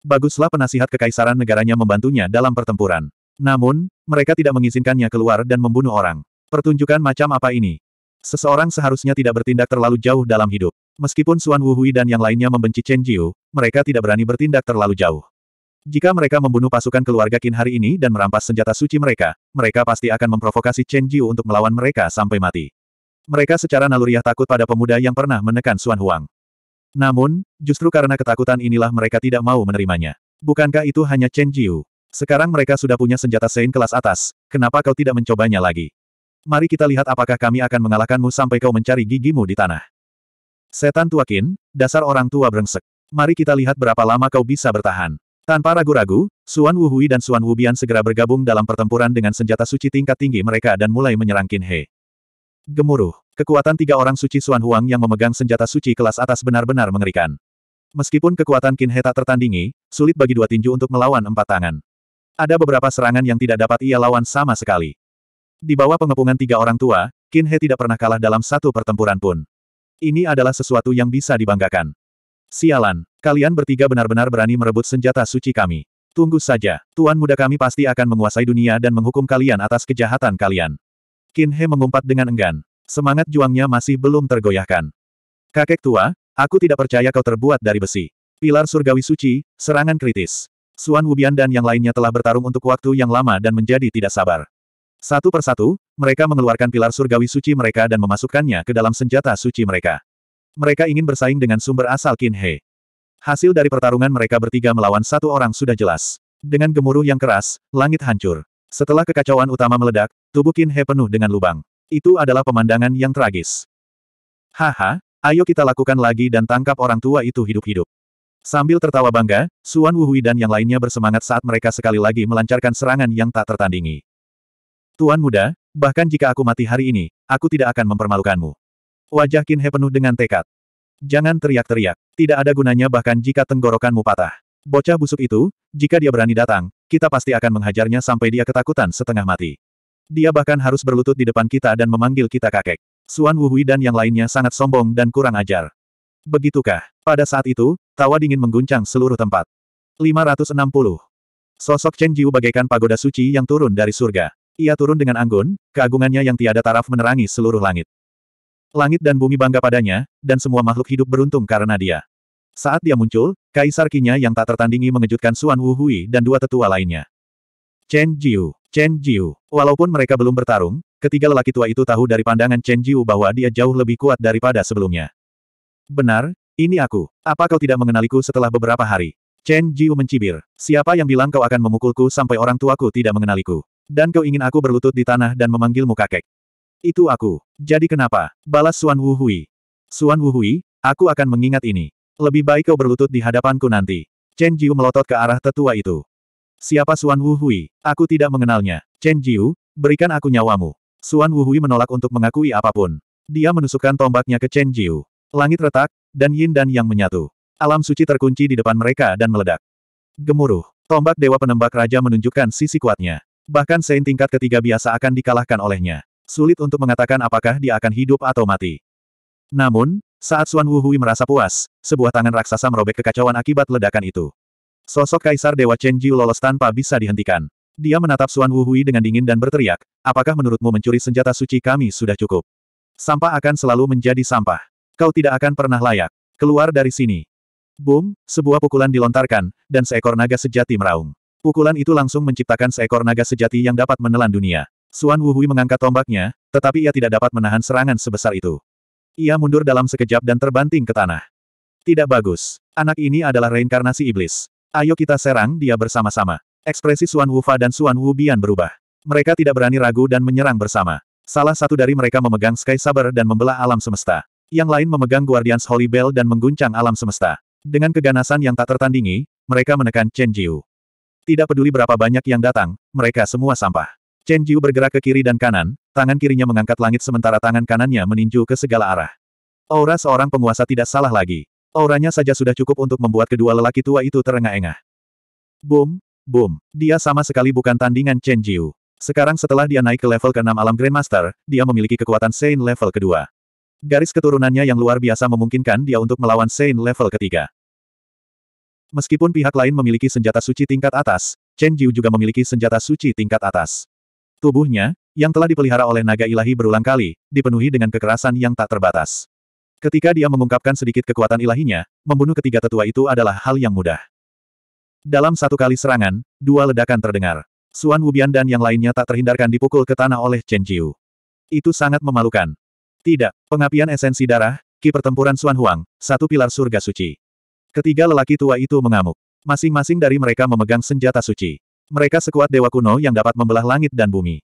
Baguslah penasihat kekaisaran negaranya membantunya dalam pertempuran. Namun, mereka tidak mengizinkannya keluar dan membunuh orang. Pertunjukan macam apa ini? Seseorang seharusnya tidak bertindak terlalu jauh dalam hidup. Meskipun Suan Wuhui dan yang lainnya membenci Chen Jiu, mereka tidak berani bertindak terlalu jauh. Jika mereka membunuh pasukan keluarga Qin hari ini dan merampas senjata suci mereka, mereka pasti akan memprovokasi Chen Jiu untuk melawan mereka sampai mati. Mereka secara naluriah takut pada pemuda yang pernah menekan Suan Huang. Namun, justru karena ketakutan inilah mereka tidak mau menerimanya. Bukankah itu hanya Chen Jiu? Sekarang mereka sudah punya senjata Sein kelas atas, kenapa kau tidak mencobanya lagi? Mari kita lihat apakah kami akan mengalahkanmu sampai kau mencari gigimu di tanah. Setan tua kin, dasar orang tua brengsek. Mari kita lihat berapa lama kau bisa bertahan. Tanpa ragu-ragu, Suan Wuhui dan Suan Wubian segera bergabung dalam pertempuran dengan senjata suci tingkat tinggi mereka dan mulai menyerang Kin He. Gemuruh, kekuatan tiga orang suci Suan Huang yang memegang senjata suci kelas atas benar-benar mengerikan. Meskipun kekuatan Kin He tak tertandingi, sulit bagi dua tinju untuk melawan empat tangan. Ada beberapa serangan yang tidak dapat ia lawan sama sekali. Di bawah pengepungan tiga orang tua, Qin He tidak pernah kalah dalam satu pertempuran pun. Ini adalah sesuatu yang bisa dibanggakan. Sialan, kalian bertiga benar-benar berani merebut senjata suci kami. Tunggu saja, tuan muda kami pasti akan menguasai dunia dan menghukum kalian atas kejahatan kalian. Qin He mengumpat dengan enggan. Semangat juangnya masih belum tergoyahkan. Kakek tua, aku tidak percaya kau terbuat dari besi. Pilar surgawi suci, serangan kritis. Suan Wubian dan yang lainnya telah bertarung untuk waktu yang lama dan menjadi tidak sabar. Satu persatu, mereka mengeluarkan pilar surgawi suci mereka dan memasukkannya ke dalam senjata suci mereka. Mereka ingin bersaing dengan sumber asal Qin He. Hasil dari pertarungan mereka bertiga melawan satu orang sudah jelas. Dengan gemuruh yang keras, langit hancur. Setelah kekacauan utama meledak, tubuh Qin He penuh dengan lubang. Itu adalah pemandangan yang tragis. Haha, ayo kita lakukan lagi dan tangkap orang tua itu hidup-hidup. Sambil tertawa bangga, Suan Wuhui dan yang lainnya bersemangat saat mereka sekali lagi melancarkan serangan yang tak tertandingi. Tuan muda, bahkan jika aku mati hari ini, aku tidak akan mempermalukanmu. Wajah Qin He penuh dengan tekad. Jangan teriak-teriak, tidak ada gunanya bahkan jika tenggorokanmu patah. Bocah busuk itu, jika dia berani datang, kita pasti akan menghajarnya sampai dia ketakutan setengah mati. Dia bahkan harus berlutut di depan kita dan memanggil kita kakek. Suan Wuhui dan yang lainnya sangat sombong dan kurang ajar. Begitukah? Pada saat itu, tawa dingin mengguncang seluruh tempat. 560. Sosok Chen Jiu bagaikan pagoda suci yang turun dari surga. Ia turun dengan anggun, keagungannya yang tiada taraf menerangi seluruh langit. Langit dan bumi bangga padanya, dan semua makhluk hidup beruntung karena dia. Saat dia muncul, Kaisar Kinya yang tak tertandingi mengejutkan Suan Wuhui dan dua tetua lainnya. Chen Jiu, Chen Jiu. Walaupun mereka belum bertarung, ketiga lelaki tua itu tahu dari pandangan Chen Jiu bahwa dia jauh lebih kuat daripada sebelumnya. Benar, ini aku. Apa kau tidak mengenaliku setelah beberapa hari? Chen Jiu mencibir. Siapa yang bilang kau akan memukulku sampai orang tuaku tidak mengenaliku? Dan kau ingin aku berlutut di tanah dan memanggilmu kakek? Itu aku. Jadi kenapa? Balas Suan Wuhui. Suan Wuhui, aku akan mengingat ini. Lebih baik kau berlutut di hadapanku nanti. Chen Jiu melotot ke arah tetua itu. Siapa Suan Wuhui? Aku tidak mengenalnya. Chen Jiu, berikan aku nyawamu. Suan Wuhui menolak untuk mengakui apapun. Dia menusukkan tombaknya ke Chen Jiu. Langit retak, dan yin dan yang menyatu. Alam suci terkunci di depan mereka dan meledak. Gemuruh. Tombak Dewa Penembak Raja menunjukkan sisi kuatnya. Bahkan Sein tingkat ketiga biasa akan dikalahkan olehnya. Sulit untuk mengatakan apakah dia akan hidup atau mati. Namun, saat Wu Wuhui merasa puas, sebuah tangan raksasa merobek kekacauan akibat ledakan itu. Sosok Kaisar Dewa Chen Jiu lolos tanpa bisa dihentikan. Dia menatap Wu Wuhui dengan dingin dan berteriak, apakah menurutmu mencuri senjata suci kami sudah cukup? Sampah akan selalu menjadi sampah. Kau tidak akan pernah layak. Keluar dari sini. Boom, sebuah pukulan dilontarkan, dan seekor naga sejati meraung. Pukulan itu langsung menciptakan seekor naga sejati yang dapat menelan dunia. Suan Wu Wuhui mengangkat tombaknya, tetapi ia tidak dapat menahan serangan sebesar itu. Ia mundur dalam sekejap dan terbanting ke tanah. Tidak bagus. Anak ini adalah reinkarnasi iblis. Ayo kita serang dia bersama-sama. Ekspresi Suan Wufa dan Suan Wu Bian berubah. Mereka tidak berani ragu dan menyerang bersama. Salah satu dari mereka memegang Sky Saber dan membelah alam semesta. Yang lain memegang Guardians Holy Bell dan mengguncang alam semesta. Dengan keganasan yang tak tertandingi, mereka menekan Chen Jiu. Tidak peduli berapa banyak yang datang, mereka semua sampah. Chen Jiu bergerak ke kiri dan kanan, tangan kirinya mengangkat langit sementara tangan kanannya meninju ke segala arah. Aura seorang penguasa tidak salah lagi. Auranya saja sudah cukup untuk membuat kedua lelaki tua itu terengah-engah. Boom, boom. Dia sama sekali bukan tandingan Chen Jiu. Sekarang setelah dia naik ke level ke-6 alam Grandmaster, dia memiliki kekuatan Saint level kedua. Garis keturunannya yang luar biasa memungkinkan dia untuk melawan Saint level ketiga. Meskipun pihak lain memiliki senjata suci tingkat atas, Chen Jiu juga memiliki senjata suci tingkat atas. Tubuhnya, yang telah dipelihara oleh naga ilahi berulang kali, dipenuhi dengan kekerasan yang tak terbatas. Ketika dia mengungkapkan sedikit kekuatan ilahinya, membunuh ketiga tetua itu adalah hal yang mudah. Dalam satu kali serangan, dua ledakan terdengar. Suan Wubian dan yang lainnya tak terhindarkan dipukul ke tanah oleh Chen Jiu. Itu sangat memalukan. Tidak, pengapian esensi darah, ki pertempuran Suan Huang, satu pilar surga suci. Ketiga lelaki tua itu mengamuk. Masing-masing dari mereka memegang senjata suci. Mereka sekuat dewa kuno yang dapat membelah langit dan bumi.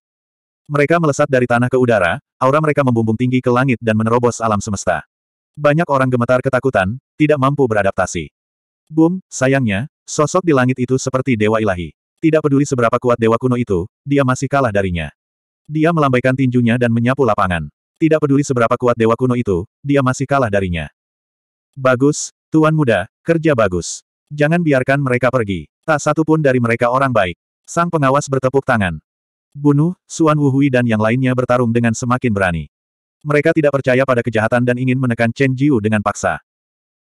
Mereka melesat dari tanah ke udara, aura mereka membumbung tinggi ke langit dan menerobos alam semesta. Banyak orang gemetar ketakutan, tidak mampu beradaptasi. Boom, sayangnya, sosok di langit itu seperti dewa ilahi. Tidak peduli seberapa kuat dewa kuno itu, dia masih kalah darinya. Dia melambaikan tinjunya dan menyapu lapangan. Tidak peduli seberapa kuat dewa kuno itu, dia masih kalah darinya. Bagus, Tuan Muda, kerja bagus. Jangan biarkan mereka pergi. Tak satu pun dari mereka orang baik. Sang pengawas bertepuk tangan. Bunuh, Suan Wuhui dan yang lainnya bertarung dengan semakin berani. Mereka tidak percaya pada kejahatan dan ingin menekan Chen Jiu dengan paksa.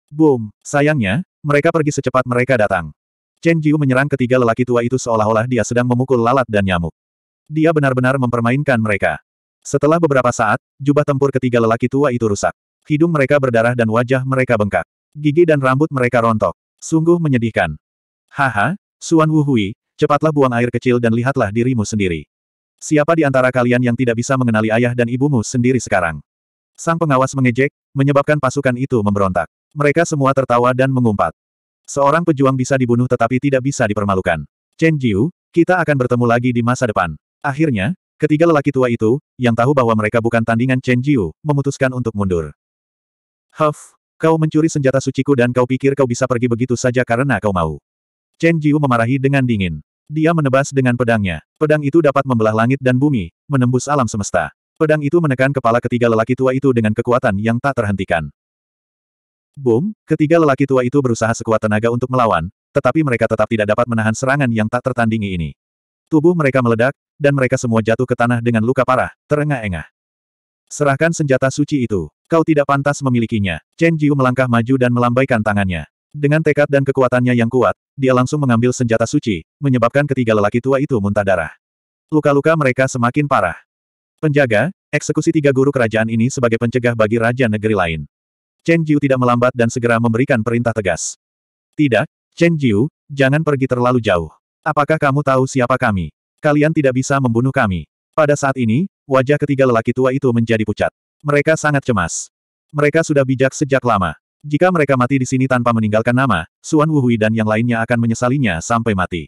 Boom, sayangnya, mereka pergi secepat mereka datang. Chen Jiu menyerang ketiga lelaki tua itu seolah-olah dia sedang memukul lalat dan nyamuk. Dia benar-benar mempermainkan mereka. Setelah beberapa saat, jubah tempur ketiga lelaki tua itu rusak. Hidung mereka berdarah dan wajah mereka bengkak. Gigi dan rambut mereka rontok. Sungguh menyedihkan. Haha, Suan Wuhui, cepatlah buang air kecil dan lihatlah dirimu sendiri. Siapa di antara kalian yang tidak bisa mengenali ayah dan ibumu sendiri sekarang? Sang pengawas mengejek, menyebabkan pasukan itu memberontak. Mereka semua tertawa dan mengumpat. Seorang pejuang bisa dibunuh tetapi tidak bisa dipermalukan. Chen Jiu, kita akan bertemu lagi di masa depan. Akhirnya, Ketiga lelaki tua itu, yang tahu bahwa mereka bukan tandingan Chen Jiu, memutuskan untuk mundur. Huff, kau mencuri senjata suciku dan kau pikir kau bisa pergi begitu saja karena kau mau. Chen Jiu memarahi dengan dingin. Dia menebas dengan pedangnya. Pedang itu dapat membelah langit dan bumi, menembus alam semesta. Pedang itu menekan kepala ketiga lelaki tua itu dengan kekuatan yang tak terhentikan. Boom, ketiga lelaki tua itu berusaha sekuat tenaga untuk melawan, tetapi mereka tetap tidak dapat menahan serangan yang tak tertandingi ini. Tubuh mereka meledak, dan mereka semua jatuh ke tanah dengan luka parah, terengah-engah. Serahkan senjata suci itu. Kau tidak pantas memilikinya. Chen Jiu melangkah maju dan melambaikan tangannya. Dengan tekad dan kekuatannya yang kuat, dia langsung mengambil senjata suci, menyebabkan ketiga lelaki tua itu muntah darah. Luka-luka mereka semakin parah. Penjaga, eksekusi tiga guru kerajaan ini sebagai pencegah bagi raja negeri lain. Chen Jiu tidak melambat dan segera memberikan perintah tegas. Tidak, Chen Jiu, jangan pergi terlalu jauh. Apakah kamu tahu siapa kami? Kalian tidak bisa membunuh kami. Pada saat ini, wajah ketiga lelaki tua itu menjadi pucat. Mereka sangat cemas. Mereka sudah bijak sejak lama. Jika mereka mati di sini tanpa meninggalkan nama, Suan Wuhui dan yang lainnya akan menyesalinya sampai mati.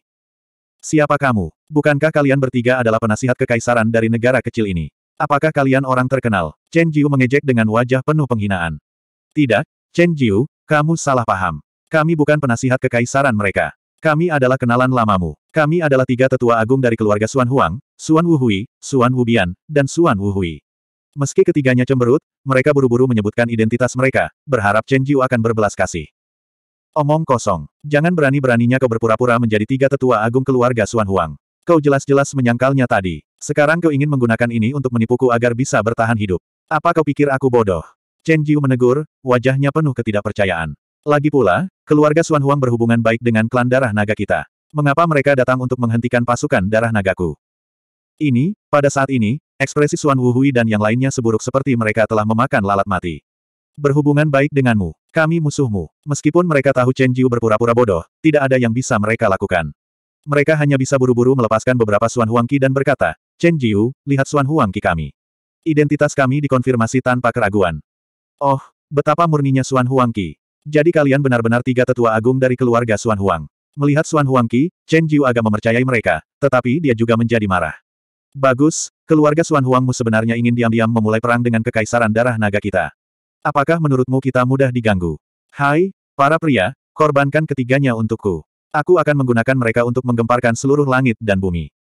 Siapa kamu? Bukankah kalian bertiga adalah penasihat kekaisaran dari negara kecil ini? Apakah kalian orang terkenal? Chen Jiu mengejek dengan wajah penuh penghinaan. Tidak, Chen Jiu, kamu salah paham. Kami bukan penasihat kekaisaran mereka. Kami adalah kenalan lamamu. Kami adalah tiga tetua agung dari keluarga Suan Huang, Suan Wuhui, Wu Wubian, dan Wu Wuhui. Meski ketiganya cemberut, mereka buru-buru menyebutkan identitas mereka, berharap Chen Jiu akan berbelas kasih. Omong kosong. Jangan berani-beraninya kau berpura-pura menjadi tiga tetua agung keluarga Suan Huang. Kau jelas-jelas menyangkalnya tadi. Sekarang kau ingin menggunakan ini untuk menipuku agar bisa bertahan hidup. Apa kau pikir aku bodoh? Chen Jiu menegur, wajahnya penuh ketidakpercayaan. Lagi pula, keluarga Suan Huang berhubungan baik dengan klan darah naga kita. Mengapa mereka datang untuk menghentikan pasukan darah nagaku? Ini, pada saat ini, ekspresi Suan Wuhui dan yang lainnya seburuk seperti mereka telah memakan lalat mati. Berhubungan baik denganmu, kami musuhmu. Meskipun mereka tahu Chen Jiu berpura-pura bodoh, tidak ada yang bisa mereka lakukan. Mereka hanya bisa buru-buru melepaskan beberapa Suan Huangqi dan berkata, Chen Jiu, lihat Suan Huangqi kami. Identitas kami dikonfirmasi tanpa keraguan. Oh, betapa murninya Suan Huangqi. Jadi kalian benar-benar tiga tetua agung dari keluarga Suan Huang. Melihat Xuan Huangqi, Chen Jiu agak mempercayai mereka, tetapi dia juga menjadi marah. Bagus, keluarga Suan Huangmu sebenarnya ingin diam-diam memulai perang dengan kekaisaran darah naga kita. Apakah menurutmu kita mudah diganggu? Hai, para pria, korbankan ketiganya untukku. Aku akan menggunakan mereka untuk menggemparkan seluruh langit dan bumi.